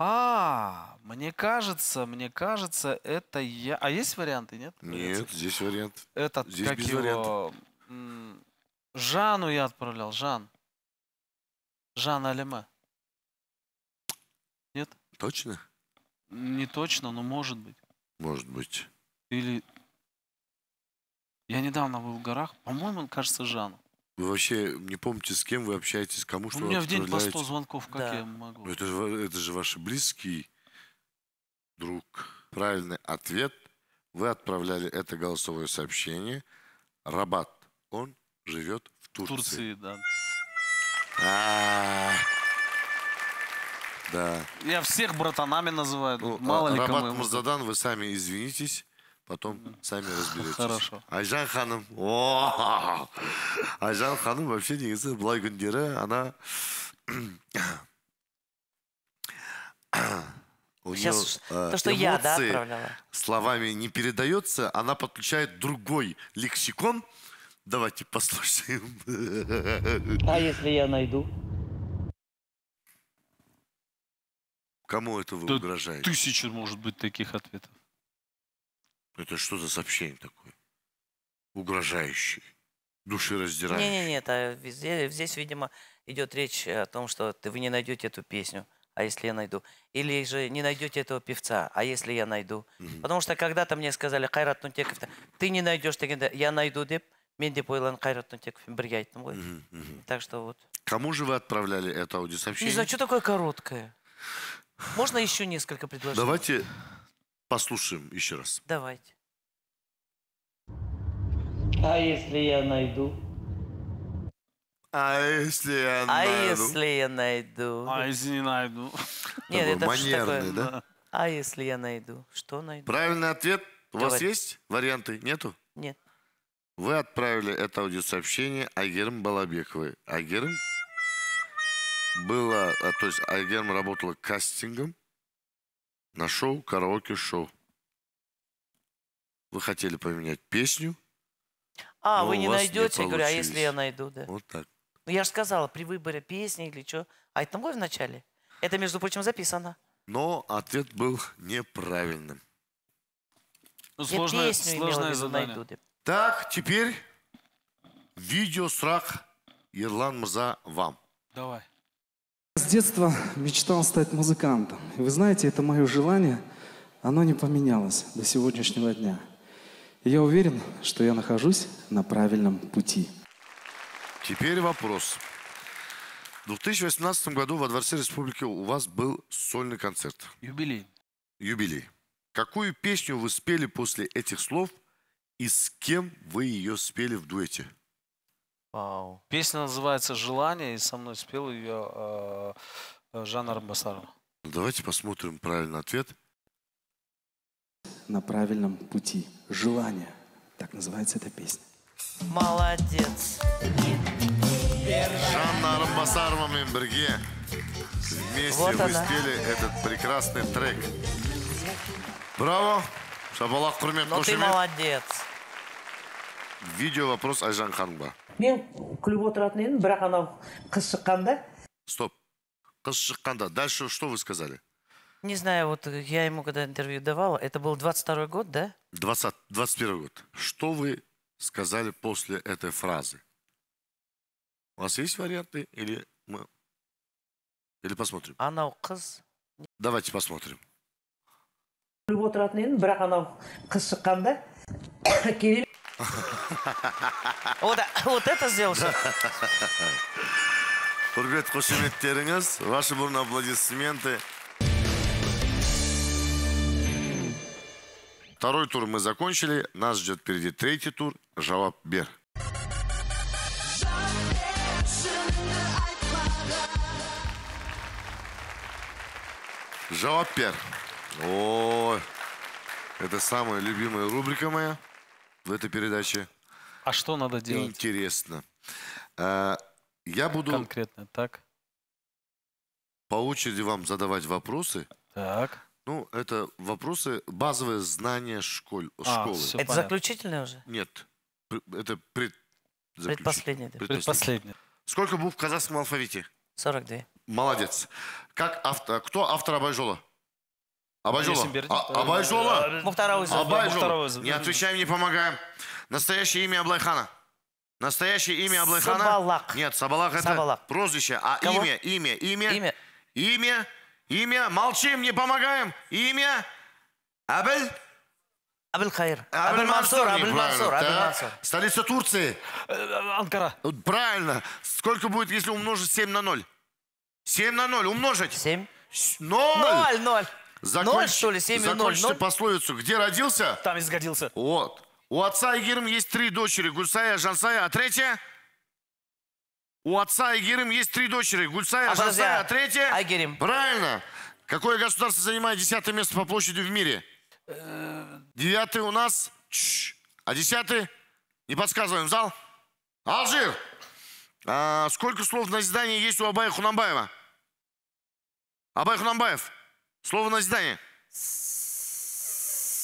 А, мне кажется, мне кажется, это я. А есть варианты, нет? Нет, Вариации? здесь вариант. Этот, здесь как без его... вариантов. Жану я отправлял, Жан. Жан Алиме. Точно? Не точно, но может быть. Может быть. Или я недавно был в горах, по-моему, он кажется, Жану. Вы вообще не помните, с кем вы общаетесь, кому что У меня в день по 100 звонков, как да. я могу. Ну, это, же, это же ваш близкий друг. Правильный ответ. Вы отправляли это голосовое сообщение. Рабат, он живет в Турции. В Турции, да. А -а -а. Да. Я всех братанами называю. Ну, Мало а ли Рабат кому. Мурзадан, вы сами извинитесь потом сами разберетесь. Хорошо. Айжан ханым. О, Айжан ханым вообще негізі былай күндері она... У нее, Сейчас, э, то, что я, да, отправляла. словами не передается, она подключает другой лексикон. Давайте послушаем. А если я найду? Кому это вы Тут угрожаете? Тысячи, может быть, таких ответов. Это что за сообщение такое? угрожающее, души раздирающее? Нет, нет, нет. Здесь, э, здесь, видимо, идет речь о том, что ты, вы не найдете эту песню, а если я найду. Или же не найдете этого певца, а если я найду. Угу. Потому что когда-то мне сказали, Хайрат Нунтеков, ты не найдешь, ты не... я найду, деп. Мен деп ойлан Хайрат Нунтековпен Так что вот. Кому же вы отправляли это аудиосообщение? Не знаю, что такое короткое? Можно еще несколько предложений? Давайте Послушаем еще раз. Давайте. А если я найду? А если я а найду? если я найду? А если не найду? Нет, это что такое? да? А если я найду? Что найду? Правильный ответ. У Давай. вас есть варианты? Нету? Нет. Вы отправили это аудиосообщение Агерм Балабековой. Агерм была, а, то есть Агерм работала кастингом на шоу, караоке-шоу. Вы хотели поменять песню. А, вы не найдете, не говорю, а если я найду, да. Вот так. Ну, я же сказала, при выборе песни или что. А это мой в Это, между прочим, записано. Но ответ был неправильным. Ну, сложное, я песню сложное имела Найду, да. Так, теперь видео срах Ерлан Мза вам. Давай. С детства мечтал стать музыкантом. И вы знаете, это мое желание, оно не поменялось до сегодняшнего дня. И я уверен, что я нахожусь на правильном пути. Теперь вопрос. В 2018 году во Дворце Республики у вас был сольный концерт. Юбилей. Юбилей. Какую песню вы спели после этих слов и с кем вы ее спели в дуэте? Песня называется «Желание», и со мной спел ее э, Жанна Рамбасарова. Давайте посмотрим правильный ответ. На правильном пути. Желание. Так называется эта песня. Молодец. Жанна Рамбасарова Мемберге. Вместе вот вы спели этот прекрасный трек. Браво! Шабалах Курмет Ну ты молодец. Видео вопрос Айжан Ханба мен күліп отыратын едім бірақ анау қыз шыққанда стоп қыз шыққанда дальше что вы сказали не знаю, вот э, я ему когда интервью давала, это был 22 год, да? 20, 21 год. Что вы сказали после этой фразы? У вас есть варианты или мы... Или посмотрим? Анау қыз. Давайте посмотрим. Күліп отыратын едім, бірақ анау қыз шыққанда вот, вот это сделал Құрбет қошеметтеріңіз, ваши бурные аплодисменты. Второй тур мы закончили. Нас ждет впереди третий тур. Жавап Бер. Жавап Бер. О, это самая любимая рубрика моя в этой передаче. А что надо делать? Интересно. А, я буду... Конкретно, так? По очереди вам задавать вопросы. Так. Ну, это вопросы, базовые знания школь, а, школы. Все это понятно. заключительное уже? Нет. Это пред... предпоследнее. Предпоследнее. Сколько букв в казахском алфавите? 42. Молодец. Как автор, кто автор Абайжола? абай жолы абай не отвечаем не помогаем настоящее имя Аблайхана настоящее имя Аблайхана Сабалак нет Сабалак это Сабалак. прозвище а Кого? имя имя имя имя имя имя молчим не помогаем имя Абель Абель Хайр. Абель Мансур, Абель Мансур, Абель Мансур. Столица Турции. Э, э, Анкара. Правильно. Сколько будет, если умножить 7 на 0? 7 на 0 умножить. 7. 0. 0, 0. Законч... 0, что ли? 7 0, 0? пословицу. Где родился? Там и сгодился. Вот. У отца Игирм есть три дочери. Гульсая, Жансая. А третья? У отца Игирм есть три дочери. Гульсая, а Жансая. А, а третья? Айгерим. Правильно. Какое государство занимает десятое место по площади в мире? Девятый у нас... Чш. А десятый? Не подсказываем. Зал? Алжир. А сколько слов на назидания есть у Абая Хунамбаева? Абай Хунамбаев. Слово на здание.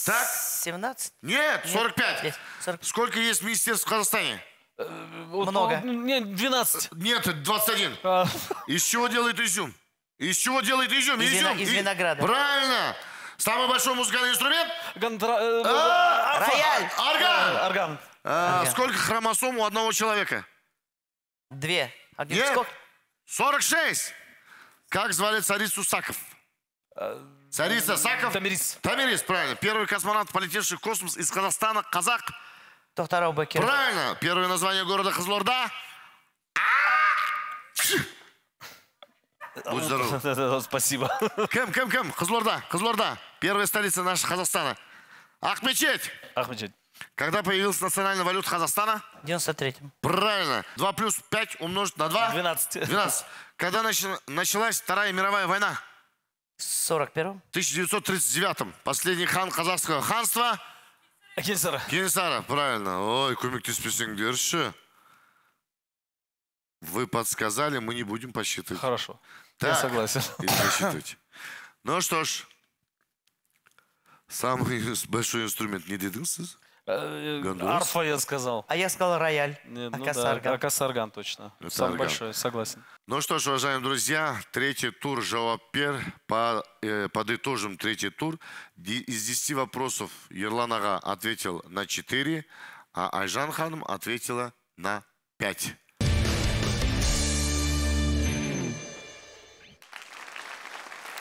Так? 17? Нет, 45. Нет, 40. Сколько есть министерств в Казахстане? Э, Много. Э, нет, 12. Нет, 21. А. Из чего делает изюм? Из чего делает изюм? Из, изюм. из винограда. И... Правильно. Самый большой музыкальный инструмент? Гандра... Э, а, а Рояль. А, орган. Орган. А, Орган. Сколько хромосом у одного человека? Две. А где Нет. сколько? 46. Как звали царицу Саков? Сариса Саков. Тамирис. Тамирис, правильно. Первый космонавт, полетевший в космос из Казахстана, казак. Тохтар Бакир. Правильно. Первое название города Хазлорда. А! Будь здоров. Спасибо. Кем, кем, кем? Хазлорда, Хазлорда. Первая столица нашего Казахстана. Ахмечеть. Ахмечеть. Когда появилась национальная валюта Казахстана? В 93-м. Правильно. 2 плюс 5 умножить на 2? 12. 12. Когда началась Вторая мировая война? 41-м? 1939-м. Последний хан казахского ханства. Кенесара. Кенесара, правильно. Ой, кумик ты көмек түспесеңдерші. Вы подсказали, мы не будем посчитывать. Хорошо. Так, Я согласен. И посчитывать. Ну что ж, самый большой инструмент не дедыңсыз? Э, арфа я сказал. А я сказал рояль. Нет, ну Акасарган. Да, Акасарган а точно. Это Самый арган. большой, согласен. Ну что ж, уважаемые друзья, третий тур Жавапер. По, э, подытожим третий тур. Из 10 вопросов Ерлан Ага ответил на 4, а Айжан Ханым ответила на 5.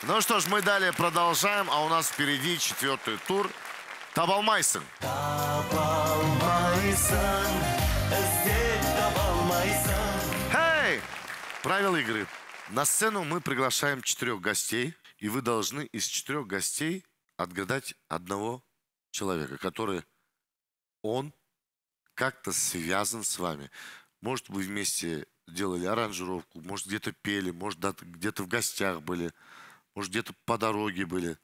Ну что ж, мы далее продолжаем, а у нас впереди четвертый тур – таба алмайсың таба алмайсың іздеп таба алмайсың эй hey! правила игры на сцену мы приглашаем четырех гостей и вы должны из четырех гостей отгадать одного человека который он как-то связан с вами может вы вместе делали аранжировку может где-то пели может где-то в гостях были может где-то по дороге были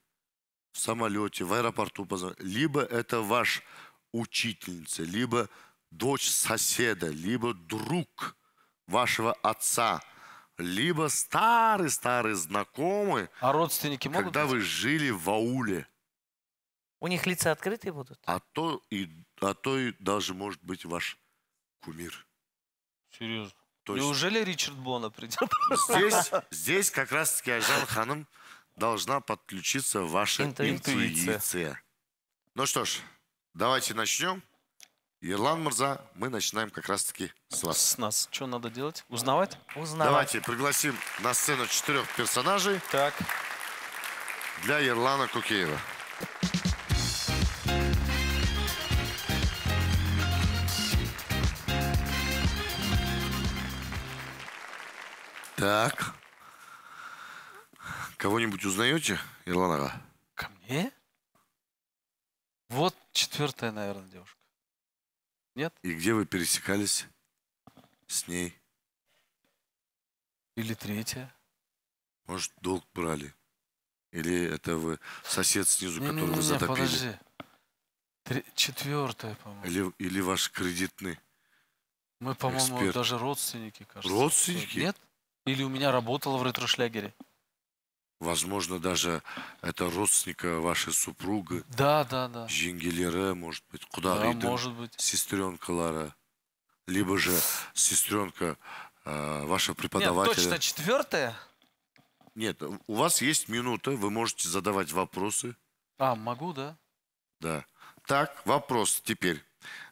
в самолете, в аэропорту позвонить. Либо это ваш учительница, либо дочь соседа, либо друг вашего отца, либо старый-старый знакомый. А родственники могут Когда вы жили в ауле. У них лица открытые будут? А то, и, а то и даже может быть ваш кумир. Серьезно? То есть Неужели Ричард Бона придет? здесь, здесь как раз-таки Ажан Ханом должна подключиться ваша интуиция. интуиция. Ну что ж, давайте начнем. Ерлан Мурза, мы начинаем как раз-таки с вас. С нас. Что надо делать? Узнавать? Узнавать. Давайте пригласим на сцену четырех персонажей. Так. Для Ерлана Кукеева. Так. Кого-нибудь узнаете, Ирлан Ага? Ко мне? Вот четвертая, наверное, девушка. Нет? И где вы пересекались с ней? Или третья? Может, долг брали? Или это вы сосед снизу, не, которого не, не, затопили? Подожди. Три, четвертая, по-моему. Или, или ваш кредитный Мы, по-моему, даже родственники, кажется. Родственники? Нет? Или у меня работала в ретрошлягере. Возможно, даже это родственника вашей супруги. Да, да, да. Жингелеры, может быть, куда да, может быть. Сестренка Лара. Либо же сестренка э, вашего преподавателя. Нет, точно четвертая? Нет, у вас есть минута, вы можете задавать вопросы. А, могу, да? Да. Так, вопрос теперь.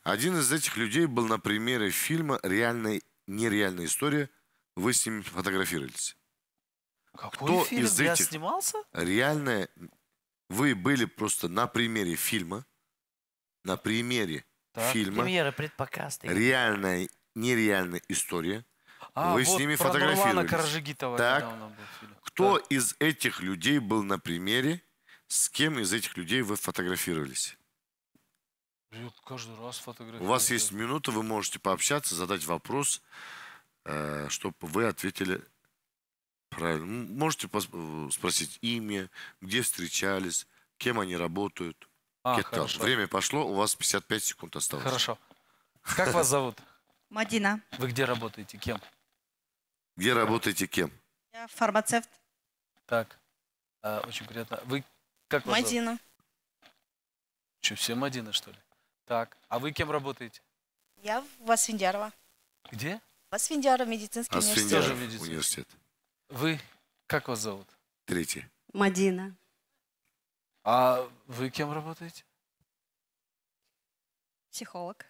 Один из этих людей был на примере фильма «Реальная, нереальная история». Вы с ним фотографировались. Какой кто фильм? из я снимался? реально вы были просто на примере фильма, на примере Так, фильма, Премьера, предпоказ. реальная, нереальная история. А, Вы с ними про Нурлана фотографировались. Каржигитова Так. недавно был Кто из этих людей был на примере, с кем из этих людей вы фотографировались? Блин, каждый раз фотографирую. У вас есть минута, вы можете пообщаться, задать вопрос, э, чтобы вы ответили Правильно. Можете э, спросить имя, где встречались, кем они работают. А, хорошо. Время пошло, у вас 55 секунд осталось. Хорошо. Как вас зовут? Мадина. Вы где работаете, кем? Где работаете, кем? Я фармацевт. Так, а, очень приятно. Вы как вас Мадина. Зовут? Что, все Мадина, что ли? Так, а вы кем работаете? Я в Асфендиарова. Где? В Асфендиарова, медицинский университет. Тоже медицинский. университет. Вы, как вас зовут? Третий. Мадина. А вы кем работаете? Психолог.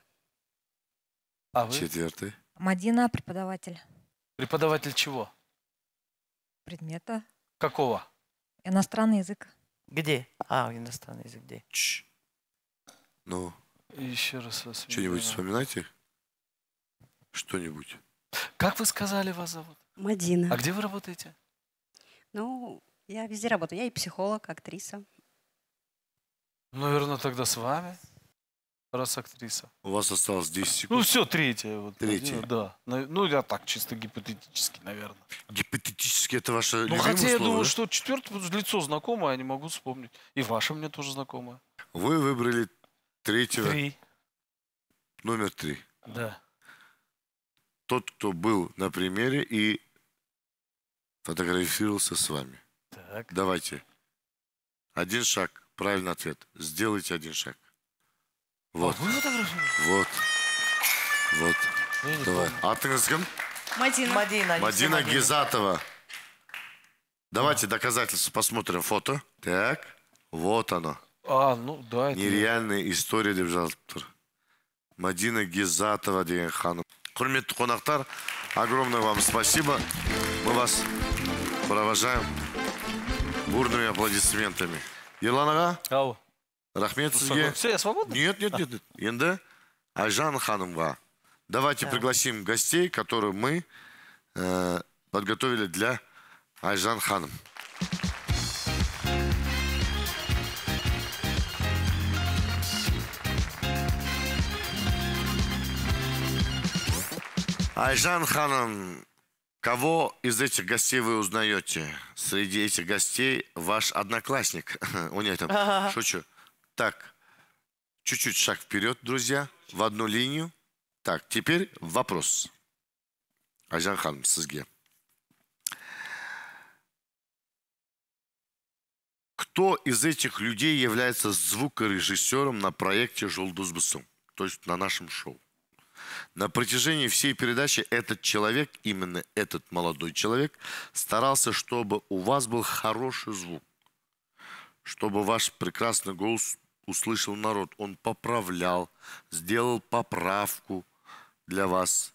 А вы? Четвертый. Мадина, преподаватель. Преподаватель чего? Предмета. Какого? Иностранный язык. Где? А, иностранный язык где? Ч. Ну. Еще раз вас. Что-нибудь вспоминайте? Что-нибудь. Как вы сказали, вас зовут? Мадина. А где вы работаете? Ну, я везде работаю. Я и психолог, актриса. Ну, наверное, тогда с вами, раз актриса. У вас осталось 10 секунд. Ну все, третья. Вот, третье. Да. Ну, ну, я так, чисто гипотетически, наверное. Гипотетически это ваше Ну, хотя слово, я думаю, да? что четвертое лицо знакомое, я а не могу вспомнить. И ваше мне тоже знакомое. Вы выбрали третьего. Три. Номер три. Да. Тот, кто был на примере и фотографировался с вами. Так. Давайте. Один шаг. Правильный ответ. Сделайте один шаг. Вот. А вот. Вот. Давай. Атынском. Мадина. Мадина, Мадина Гизатова. Давайте доказательства посмотрим. Фото. Так. Вот оно. А, ну да. Это... Нереальная история деп Мадина Гизатова деген ханым. Құрметті огромное вам спасибо. Мы вас Провожаем бурными аплодисментами. Ерлан Ау. Рахмет ну, сізге. Все, я свободен? Нет, нет, нет. Енді Айжан ханымға. Давайте да. пригласим гостей, которые мы э, подготовили для Айжан ханым. Айжан ханым, Кого из этих гостей вы узнаете? Среди этих гостей ваш одноклассник. О, нет, там, шучу. Так, чуть-чуть шаг вперед, друзья, в одну линию. Так, теперь вопрос. Азиан ханым, сізге. Кто из этих людей является звукорежиссером на проекте Жолдус «Жулдузбысу», то есть на нашем шоу? На протяжении всей передачи этот человек, именно этот молодой человек, старался, чтобы у вас был хороший звук, чтобы ваш прекрасный голос услышал народ. Он поправлял, сделал поправку для вас.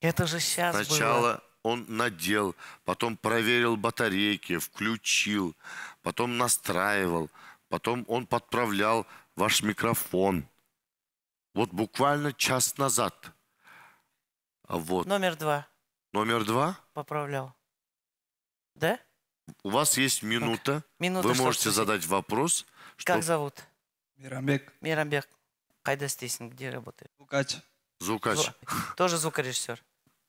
Это же сейчас Сначала было. он надел, потом проверил батарейки, включил, потом настраивал, потом он подправлял ваш микрофон. Вот буквально час назад – вот. Номер два. Номер два? Поправлял. Да? У вас есть минута. Минута. Вы можете задать вопрос. Что... Как зовут? Мирамбек. Мирамбек. Кайда Стесин, где работает? Зукач. Зукач. Тоже звукорежиссер?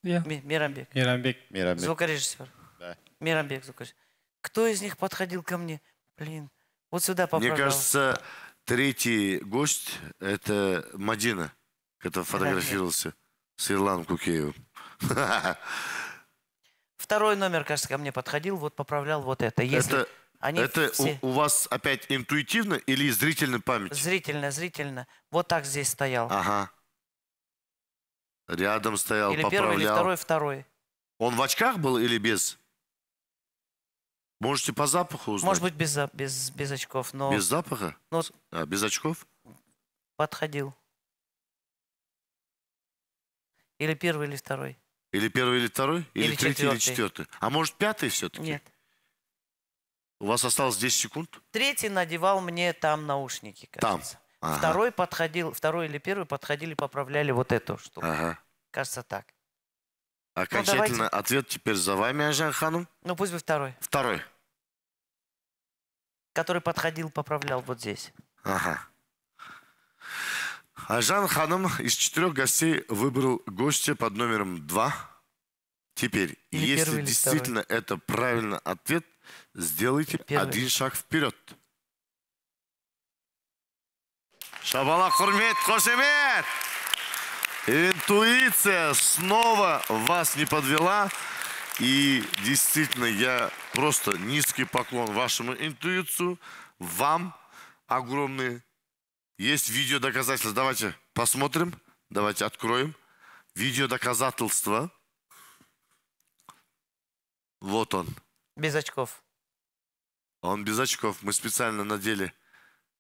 Я. Yeah. Мирамбек. Мирамбек. Мирамбек. Звукорежиссер? Да. Мирамбек звукорежиссер. Кто из них подходил ко мне? Блин, вот сюда поправлял. Мне кажется, третий гость – это Мадина, который фотографировался. Мирамбек с Ирланом Второй номер, кажется, ко мне подходил, вот поправлял вот это. Если это они это все... у, у вас опять интуитивно или зрительная память? Зрительно, зрительно. Вот так здесь стоял. Ага. Рядом стоял, или поправлял. Первый, или второй, второй. Он в очках был или без? Можете по запаху узнать? Может быть, без, без, без очков, но... Без запаха? Но... А, без очков? Подходил. Или первый, или второй. Или первый, или второй? Или, или третий, четвертый. или четвертый? А может, пятый все-таки? Нет. У вас осталось 10 секунд? Третий надевал мне там наушники, кажется. Там? Ага. Второй подходил, второй или первый подходили, поправляли вот эту штуку. Ага. Кажется, так. Ну, Окончательно ну, ответ теперь за вами, Ажан Хану. Ну, пусть бы второй. Второй. Который подходил, поправлял вот здесь. Ага. А Жан Ханом из четырех гостей выбрал гостя под номером два. Теперь, или если действительно второй. это правильный ответ, сделайте первый. один шаг вперед. Шабала Хурмет Кошемет! Интуиция снова вас не подвела. И действительно, я просто низкий поклон вашему интуицию, вам огромный есть видео доказательство. Давайте посмотрим. Давайте откроем. Видео доказательство. Вот он. Без очков. Он без очков. Мы специально надели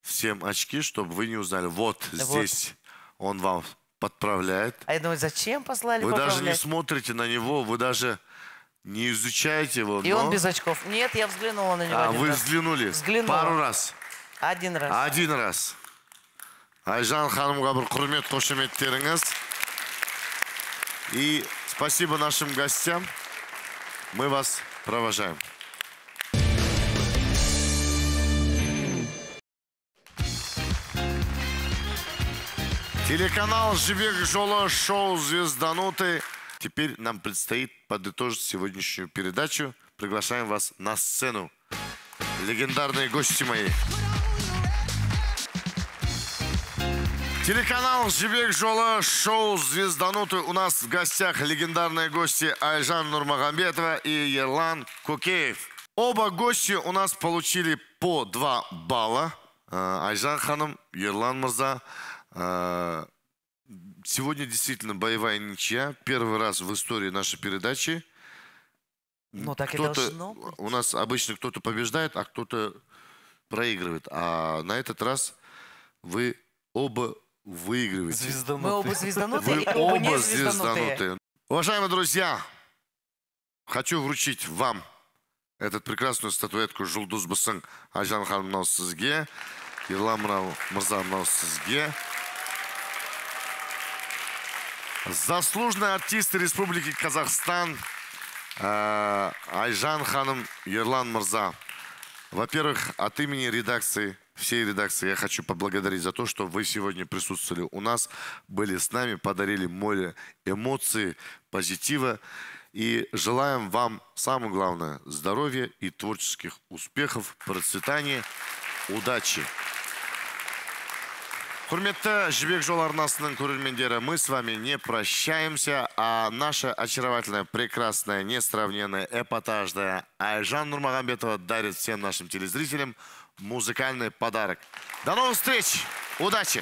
всем очки, чтобы вы не узнали. Вот да здесь он вам подправляет. А я думаю, зачем послали Вы даже не смотрите на него, вы даже не изучаете его. И но... он без очков. Нет, я взглянула на него А, вы раз. взглянули? Взглянула. Пару раз. Один раз. Один раз айжан ханымға бір құрмет қошеметтеріңіз и спасибо нашим гостям мы вас провожаем Телеканал «Жибек Жола» шоу «Звездануты». Теперь нам предстоит подытожить сегодняшнюю передачу. Приглашаем вас на сцену. Легендарные гости мои. Телеканал «Жібек жолы» шоу «Звездануты». У нас в гостях легендарные гости Айжан Нурмагомбетова и Ерлан Кукеев. Оба гости у нас получили по два балла. Э, Айжан Ханом, Ерлан Мырза. Э, сегодня действительно боевая ничья. Первый раз в истории нашей передачи. Ну, так и должно быть. У нас обычно кто-то побеждает, а кто-то проигрывает. А на этот раз вы оба выигрываете. Звезданутые. Мы оба звезданутые Вы оба, оба не звезданутые? Уважаемые друзья, хочу вручить вам этот прекрасную статуэтку Жулдуз Басан Ажан Ханым сізге, Ирлам Мырза сізге. Заслуженный артисты Республики Казахстан э, Айжан Ханым Ерлан Мырза. Во-первых, от имени редакции всей редакции я хочу поблагодарить за то, что вы сегодня присутствовали у нас, были с нами, подарили море эмоций, позитива. И желаем вам, самое главное, здоровья и творческих успехов, процветания, удачи. Құрметті Жібек жол көрермендері, мы с вами не прощаемся, а наша очаровательная, прекрасная, несравненная, эпатажная Айжан Нурмагомбетова дарит всем нашим телезрителям – музыкальный подарок. До новых встреч! Удачи!